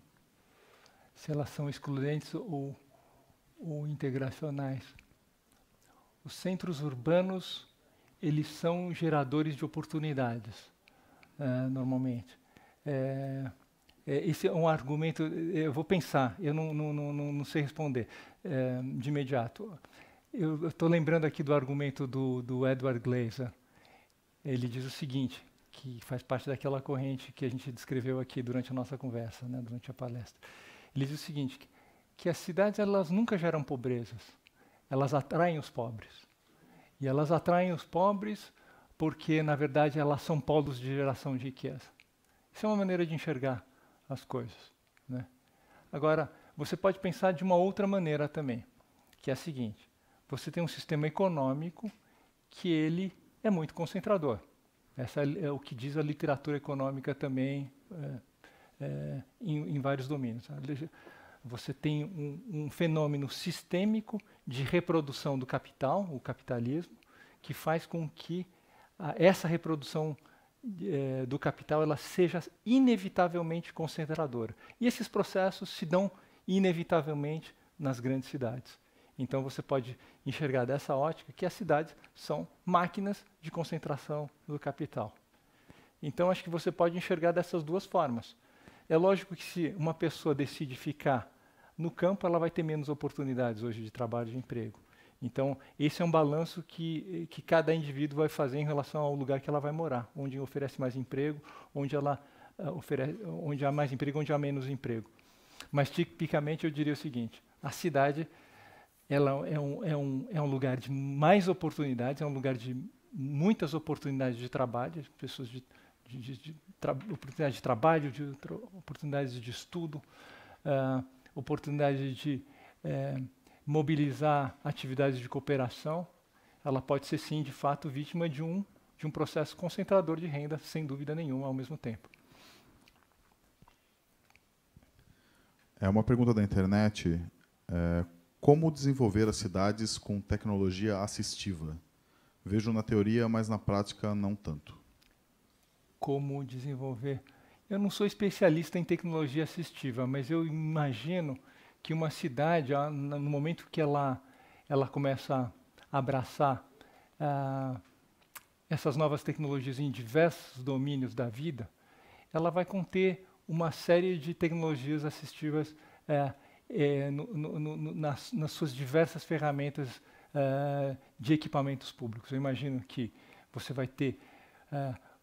Se elas são excludentes ou, ou integracionais. Os centros urbanos, eles são geradores de oportunidades, né, normalmente. É, é, esse é um argumento, é, eu vou pensar, eu não, não, não, não sei responder é, de imediato. Eu estou lembrando aqui do argumento do, do Edward Glaser. Ele diz o seguinte, que faz parte daquela corrente que a gente descreveu aqui durante a nossa conversa, né, durante a palestra. Ele diz o seguinte, que as cidades elas nunca geram pobrezas, elas atraem os pobres. E elas atraem os pobres porque, na verdade, elas são polos de geração de riqueza. Isso é uma maneira de enxergar as coisas. Né? Agora, você pode pensar de uma outra maneira também, que é a seguinte: você tem um sistema econômico que ele é muito concentrador. Essa é o que diz a literatura econômica também é, é, em, em, vários domínios. Você tem um, um fenômeno sistêmico de reprodução do capital, o capitalismo, que faz com que essa reprodução é, do capital ela seja inevitavelmente concentradora. E esses processos se dão inevitavelmente nas grandes cidades. Então você pode enxergar dessa ótica que as cidades são máquinas de concentração do capital. Então acho que você pode enxergar dessas duas formas. É lógico que se uma pessoa decide ficar no campo, ela vai ter menos oportunidades hoje de trabalho e de emprego. Então, esse é um balanço que, que cada indivíduo vai fazer em relação ao lugar que ela vai morar, onde oferece mais emprego, onde, ela, uh, ah, oferece, onde há mais emprego, onde há menos emprego. Mas, tipicamente, eu diria o seguinte: a cidade ela é, um, é, um, é um lugar de mais oportunidades, é um lugar de muitas oportunidades de trabalho, pessoas de, de, de, tra oportunidades de trabalho, de oportunidades de estudo, uh, de. Uh, mobilizar atividades de cooperação, ela pode ser sim, de fato, vítima de um, de um processo concentrador de renda, sem dúvida nenhuma, ao mesmo tempo. É uma pergunta da internet. É, como desenvolver as cidades com tecnologia assistiva? Vejo na teoria, mas na prática não tanto. Como desenvolver? Eu não sou especialista em tecnologia assistiva, mas eu imagino que uma cidade, no momento que ela, ela começa a abraçar ah, essas novas tecnologias em diversos domínios da vida, ela vai conter uma série de tecnologias assistivas eh, eh, no, no, no, nas, nas, suas diversas ferramentas eh, de equipamentos públicos. Eu imagino que você vai ter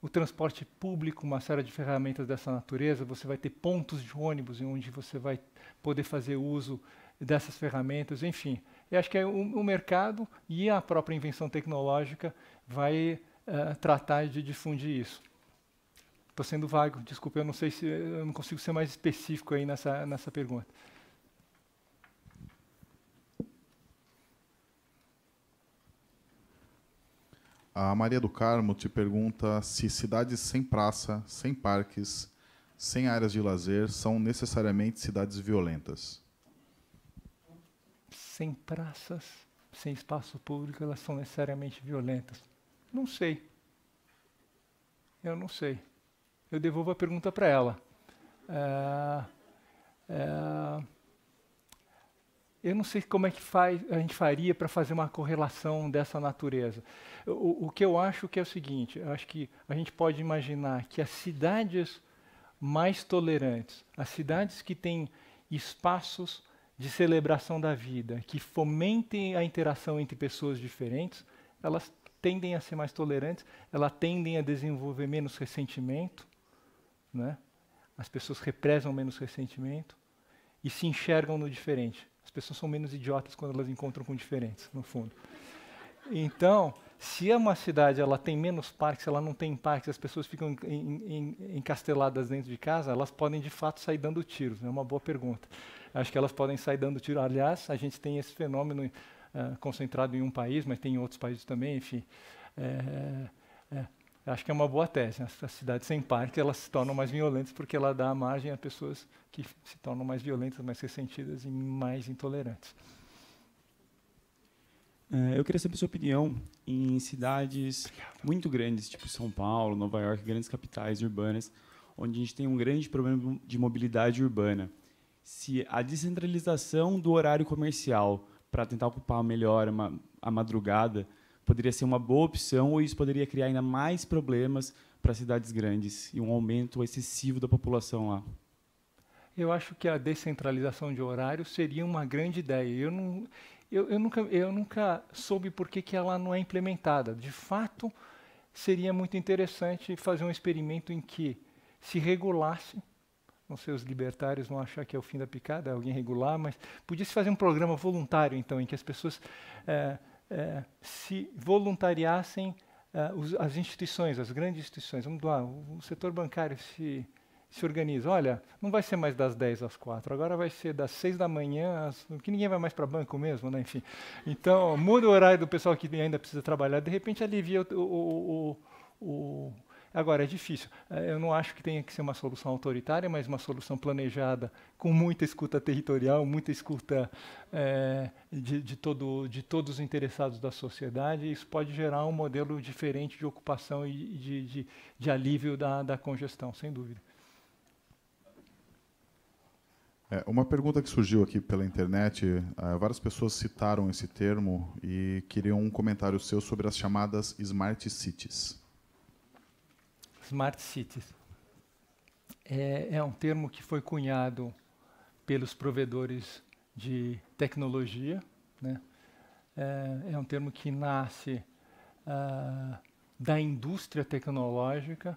o transporte público, uma série de ferramentas dessa natureza. Você vai ter pontos de ônibus onde você vai poder fazer uso dessas ferramentas, enfim. Eu acho que é o, o mercado e a própria invenção tecnológica vai uh, tratar de difundir isso. Estou sendo vago, desculpa, eu não sei se eu não consigo ser mais específico aí nessa, nessa pergunta. A Maria do Carmo te pergunta se cidades sem praça, sem parques, sem áreas de lazer são necessariamente cidades violentas. Sem praças, sem espaço público, elas são necessariamente violentas. Não sei. Eu não sei. Eu devolvo a pergunta para ela. É, é, eu não sei como é que faz, a gente faria para fazer uma correlação dessa natureza. O, o, que eu acho que é o seguinte, acho que a gente pode imaginar que as cidades mais tolerantes, as cidades que têm espaços de celebração da vida, que fomentem a interação entre pessoas diferentes, elas tendem a ser mais tolerantes, elas tendem a desenvolver menos ressentimento, né? as pessoas represam menos ressentimento e se enxergam no diferente pessoas são menos idiotas quando elas encontram com diferentes, no fundo. Então, se é uma cidade ela tem menos parques, ela não tem parques, as pessoas ficam encasteladas dentro de casa, elas podem de fato sair dando tiros. Né? É uma boa pergunta. Acho que elas podem sair dando tiros. Aliás, a gente tem esse fenômeno uh, concentrado em um país, mas tem em outros países também. Enfim, é, é, acho que é uma boa tese. Né? As cidades sem parque elas se tornam mais violentas porque ela dá margem a pessoas que se tornam mais violentas, mais ressentidas e mais intolerantes. É, eu queria saber sua opinião em cidades Obrigado. muito grandes, tipo São Paulo, Nova York, grandes capitais urbanas, onde a gente tem um grande problema de mobilidade urbana. Se a descentralização do horário comercial para tentar ocupar melhor a madrugada poderia ser uma boa opção ou isso poderia criar ainda mais problemas para cidades grandes e um aumento excessivo da população lá? Eu acho que a descentralização de horário seria uma grande ideia. Eu, não, eu, eu nunca, eu nunca soube por que, que ela não é implementada. De fato, seria muito interessante fazer um experimento em que se regulasse não sei, os libertários vão achar que é o fim da picada, alguém regular, mas podia-se fazer um programa voluntário, então, em que as pessoas é, é, se voluntariassem uh, as instituições, as grandes instituições. Vamos doar, o, o setor bancário se, se organiza. Olha, não vai ser mais das 10 às 4, agora vai ser das 6 da manhã, às, que ninguém vai mais para banco mesmo, né? enfim. Então, muda o horário do pessoal que ainda precisa trabalhar. De repente, alivia o, o, o Agora, é difícil. Eh, eu não acho que tenha que ser uma solução autoritária, mas uma solução planejada, com muita escuta territorial, muita escuta é, de, de, todo, de todos os interessados da sociedade. Isso pode gerar um modelo diferente de ocupação e de, de, de alívio da, da congestão, sem dúvida. É, uma pergunta que surgiu aqui pela internet, eh, várias pessoas citaram esse termo e queriam um comentário seu sobre as chamadas smart cities. Smart Cities. É, é um termo que foi cunhado pelos provedores de tecnologia. Né? É, é, um termo que nasce uh, da indústria tecnológica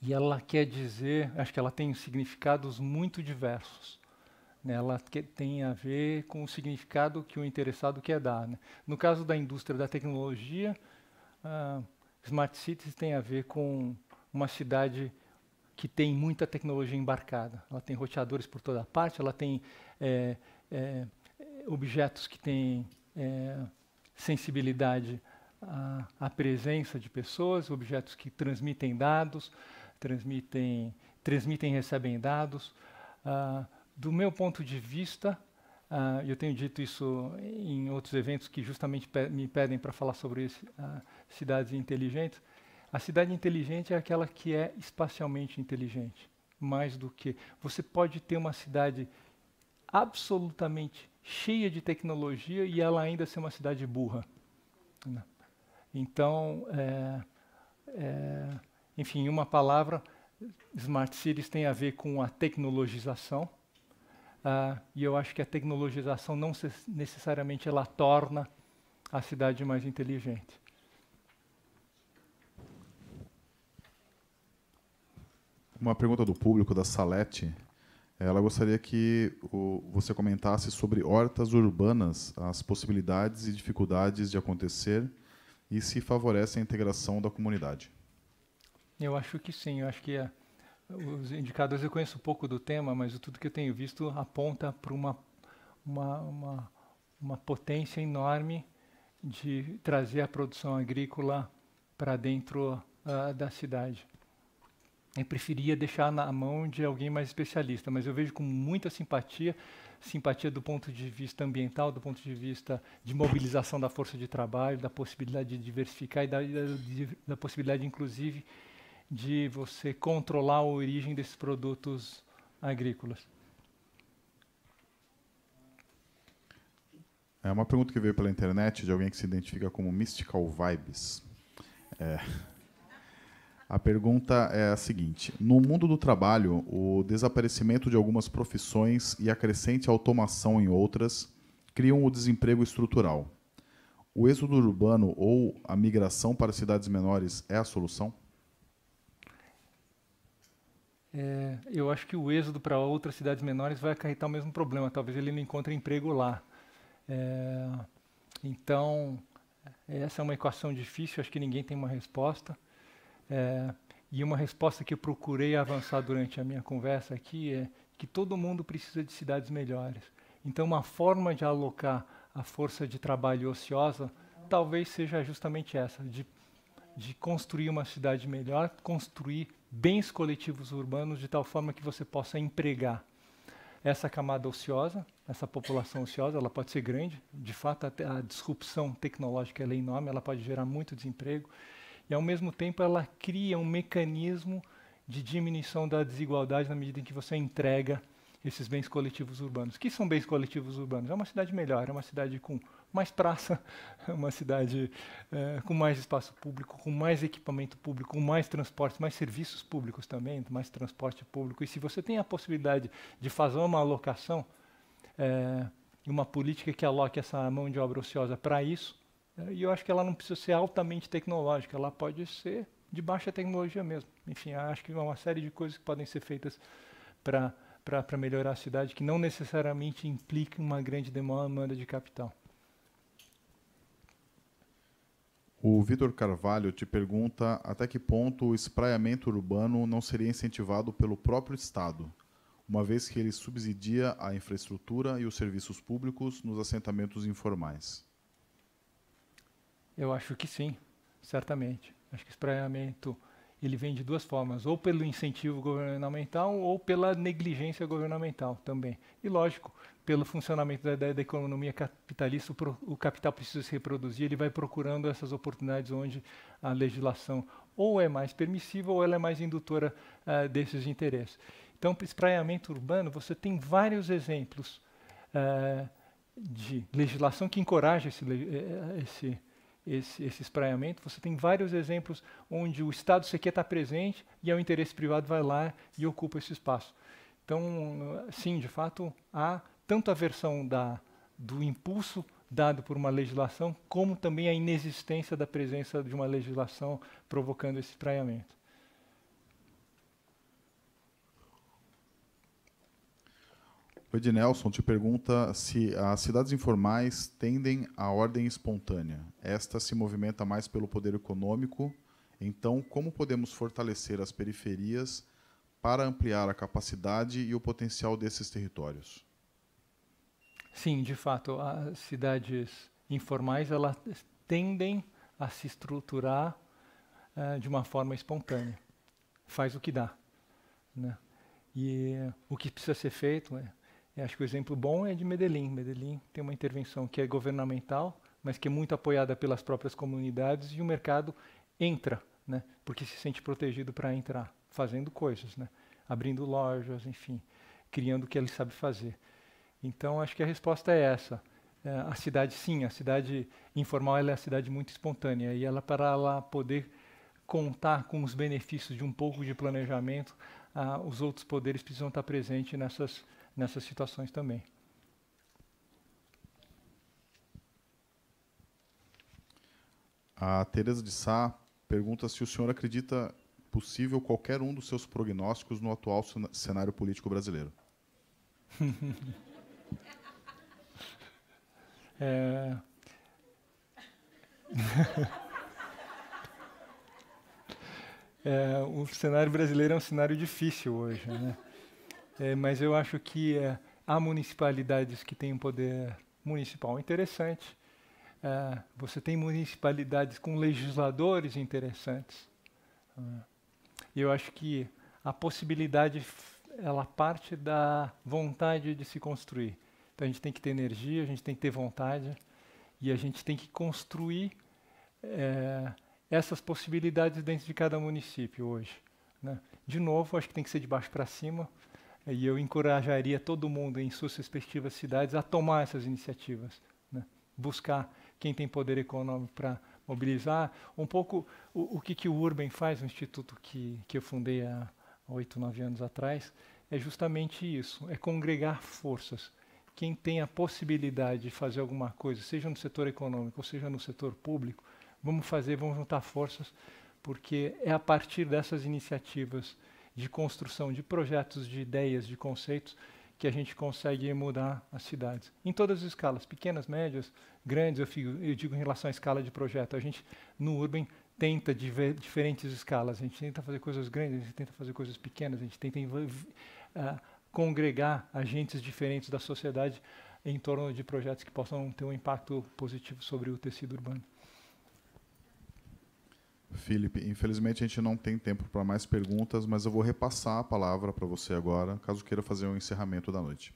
e ela quer dizer, acho que ela tem significados muito diversos. Né? Ela que, tem a ver com o significado que o interessado quer dar. Né? No caso da indústria da tecnologia, uh, Smart cities tem a ver com uma cidade que tem muita tecnologia embarcada. Ela tem roteadores por toda parte, ela tem é, é, objetos que têm é, sensibilidade à, à, presença de pessoas, objetos que transmitem dados, transmitem, transmitem e recebem dados. Ah, do meu ponto de vista, Uh, eu tenho dito isso em outros eventos que justamente pe me pedem para falar sobre isso, uh, ah, cidades inteligentes. A cidade inteligente é aquela que é espacialmente inteligente, mais do que. Você pode ter uma cidade absolutamente cheia de tecnologia e ela ainda ser uma cidade burra. Né? Então, é, é, enfim, uma palavra, smart cities tem a ver com a tecnologização Uh, e eu acho que a tecnologização não necessariamente ela torna a cidade mais inteligente. Uma pergunta do público da Salete. Ela gostaria que o, você comentasse sobre hortas urbanas, as possibilidades e dificuldades de acontecer e se favorece a integração da comunidade. Eu acho que sim. Eu acho que a, é os indicadores, eu conheço um pouco do tema, mas tudo que eu tenho visto aponta para uma, uma, uma, uma potência enorme de trazer a produção agrícola para dentro uh, da cidade. Eu preferia deixar na mão de alguém mais especialista, mas eu vejo com muita simpatia, simpatia do ponto de vista ambiental, do ponto de vista de mobilização da força de trabalho, da possibilidade de diversificar e da, da, da possibilidade, inclusive, de você controlar a origem desses produtos agrícolas? É uma pergunta que veio pela internet de alguém que se identifica como Mystical Vibes. É. A pergunta é a seguinte: no mundo do trabalho, o desaparecimento de algumas profissões e a crescente automação em outras criam o desemprego estrutural. O êxodo urbano ou a migração para cidades menores é a solução? É, eu acho que o êxodo para outras cidades menores vai acarretar o mesmo problema. Talvez ele não encontre emprego lá. É, então, essa é uma equação difícil, acho que ninguém tem uma resposta. É, e uma resposta que eu procurei avançar durante a minha conversa aqui é que todo mundo precisa de cidades melhores. Então, uma forma de alocar a força de trabalho ociosa talvez seja justamente essa, de, de construir uma cidade melhor, construir bens coletivos urbanos de tal forma que você possa empregar essa camada ociosa, essa população ociosa, ela pode ser grande. De fato, a, a disrupção tecnológica é enorme, ela pode gerar muito desemprego e ao mesmo tempo ela cria um mecanismo de diminuição da desigualdade na medida em que você entrega esses bens coletivos urbanos. O que são bens coletivos urbanos? É uma cidade melhor, é uma cidade com mais praça, uma cidade é, com mais espaço público, com mais equipamento público, com mais transporte, mais serviços públicos também, mais transporte público. E se você tem a possibilidade de fazer uma alocação, é, uma política que aloque essa mão de obra ociosa para isso, é, e eu acho que ela não precisa ser altamente tecnológica, ela pode ser de baixa tecnologia mesmo. Enfim, acho que é uma série de coisas que podem ser feitas para melhorar a cidade, que não necessariamente implica uma grande demanda de capital. O Vitor Carvalho te pergunta até que ponto o espraiamento urbano não seria incentivado pelo próprio Estado, uma vez que ele subsidia a infraestrutura e os serviços públicos nos assentamentos informais. Eu acho que sim, certamente. Acho que espraiamento ele vem de duas formas, ou pelo incentivo governamental ou pela negligência governamental também. E lógico, pelo funcionamento da, ideia da economia capitalista, o, pro, o, capital precisa se reproduzir, ele vai procurando essas oportunidades onde a legislação ou é mais permissiva ou ela é mais indutora uh, desses interesses. Então, para espraiamento urbano, você tem vários exemplos uh, de legislação que encoraja esse, eh, esse esse, esse espraiamento, você tem vários exemplos onde o Estado sequer está presente e é o interesse privado vai lá e ocupa esse espaço. Então, sim, de fato, há tanto a versão da, do impulso dado por uma legislação, como também a inexistência da presença de uma legislação provocando esse espraiamento. O Nelson te pergunta se as cidades informais tendem à ordem espontânea. Esta se movimenta mais pelo poder econômico. Então, como podemos fortalecer as periferias para ampliar a capacidade e o potencial desses territórios? Sim, de fato, as cidades informais elas tendem a se estruturar uh, de uma forma espontânea. Faz o que dá, né? E uh, o que precisa ser feito é eu é, acho que o exemplo bom é de Medellín. Medellín tem uma intervenção que é governamental, mas que é muito apoiada pelas próprias comunidades e o mercado entra, né? Porque se sente protegido para entrar, fazendo coisas, né? Abrindo lojas, enfim, criando o que ele sabe fazer. Então, acho que a resposta é essa. É, a cidade, sim, a cidade informal é a cidade muito espontânea e ela para ela poder contar com os benefícios de um pouco de planejamento, ah, os outros poderes precisam estar presentes nessas nessas situações também. A Teresa de Sá pergunta se o senhor acredita possível qualquer um dos seus prognósticos no atual cenário político brasileiro. é... é, o cenário brasileiro é um cenário difícil hoje, né? É, mas eu acho que é, há municipalidades que têm um poder municipal interessante. É, você tem municipalidades com legisladores interessantes. É, e eu acho que a possibilidade ela parte da vontade de se construir. Então a gente tem que ter energia, a gente tem que ter vontade e a gente tem que construir é, essas possibilidades dentro de cada município hoje. Né? De novo, acho que tem que ser de baixo para cima. E eu encorajaria todo mundo em suas respectivas cidades a tomar essas iniciativas, né? buscar quem tem poder econômico para mobilizar. Um pouco o, o, que, que o Urban faz, um instituto que, que eu fundei há oito, nove anos atrás, é justamente isso, é congregar forças. Quem tem a possibilidade de fazer alguma coisa, seja no setor econômico ou seja no setor público, vamos fazer, vamos juntar forças, porque é a partir dessas iniciativas de construção de projetos, de ideias, de conceitos que a gente consegue mudar as cidades. Em todas as escalas, pequenas, médias, grandes, eu, fico, eu digo em relação à escala de projeto. A gente, no Urban, tenta diferentes escalas. A gente tenta fazer coisas grandes, a gente tenta fazer coisas pequenas, a gente tenta uh, congregar agentes diferentes da sociedade em torno de projetos que possam ter um impacto positivo sobre o tecido urbano. Felipe, infelizmente a gente não tem tempo para mais perguntas, mas eu vou repassar a palavra para você agora, caso queira fazer um encerramento da noite.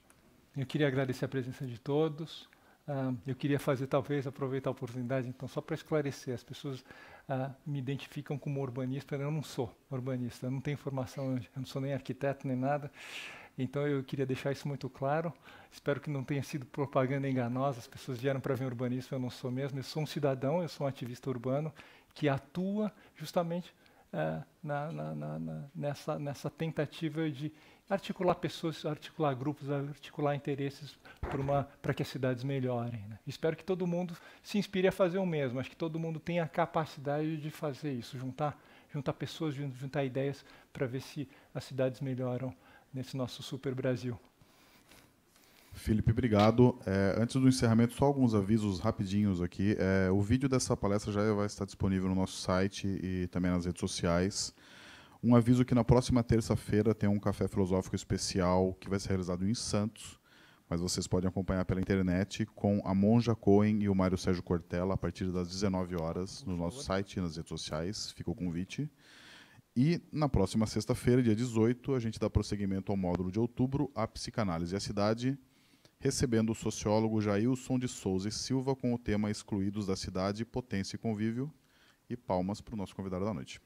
Eu queria agradecer a presença de todos. Uh, eu queria fazer, talvez, aproveitar a oportunidade, então, só para esclarecer. As pessoas uh, me identificam como urbanista, eu não sou urbanista, eu não tenho formação, eu não sou nem arquiteto nem nada. Então, eu queria deixar isso muito claro. Espero que não tenha sido propaganda enganosa. As pessoas vieram para ver urbanismo, eu não sou mesmo. Eu sou um cidadão, eu sou um ativista urbano que atua justamente é, na, na, na, nessa, nessa tentativa de articular pessoas, articular grupos, articular interesses para que as cidades melhorem. Né? Espero que todo mundo se inspire a fazer o mesmo. Acho que todo mundo tem a capacidade de fazer isso, juntar, juntar pessoas, juntar ideias para ver se as cidades melhoram nesse nosso super Brasil. Felipe, obrigado. É, antes do encerramento, só alguns avisos rapidinhos aqui. É, o vídeo dessa palestra já vai estar disponível no nosso site e também nas redes sociais. Um aviso que na próxima terça-feira tem um café filosófico especial que vai ser realizado em Santos, mas vocês podem acompanhar pela internet com a Monja Cohen e o Mário Sérgio Cortella a partir das 19 horas no nosso site e nas redes sociais. Fica o convite. E na próxima sexta-feira, dia 18, a gente dá prosseguimento ao módulo de outubro, a psicanálise e a cidade recebendo o sociólogo Jailson de Souza e Silva com o tema Excluídos da Cidade, Potência e Convívio. E palmas para o nosso convidado da noite.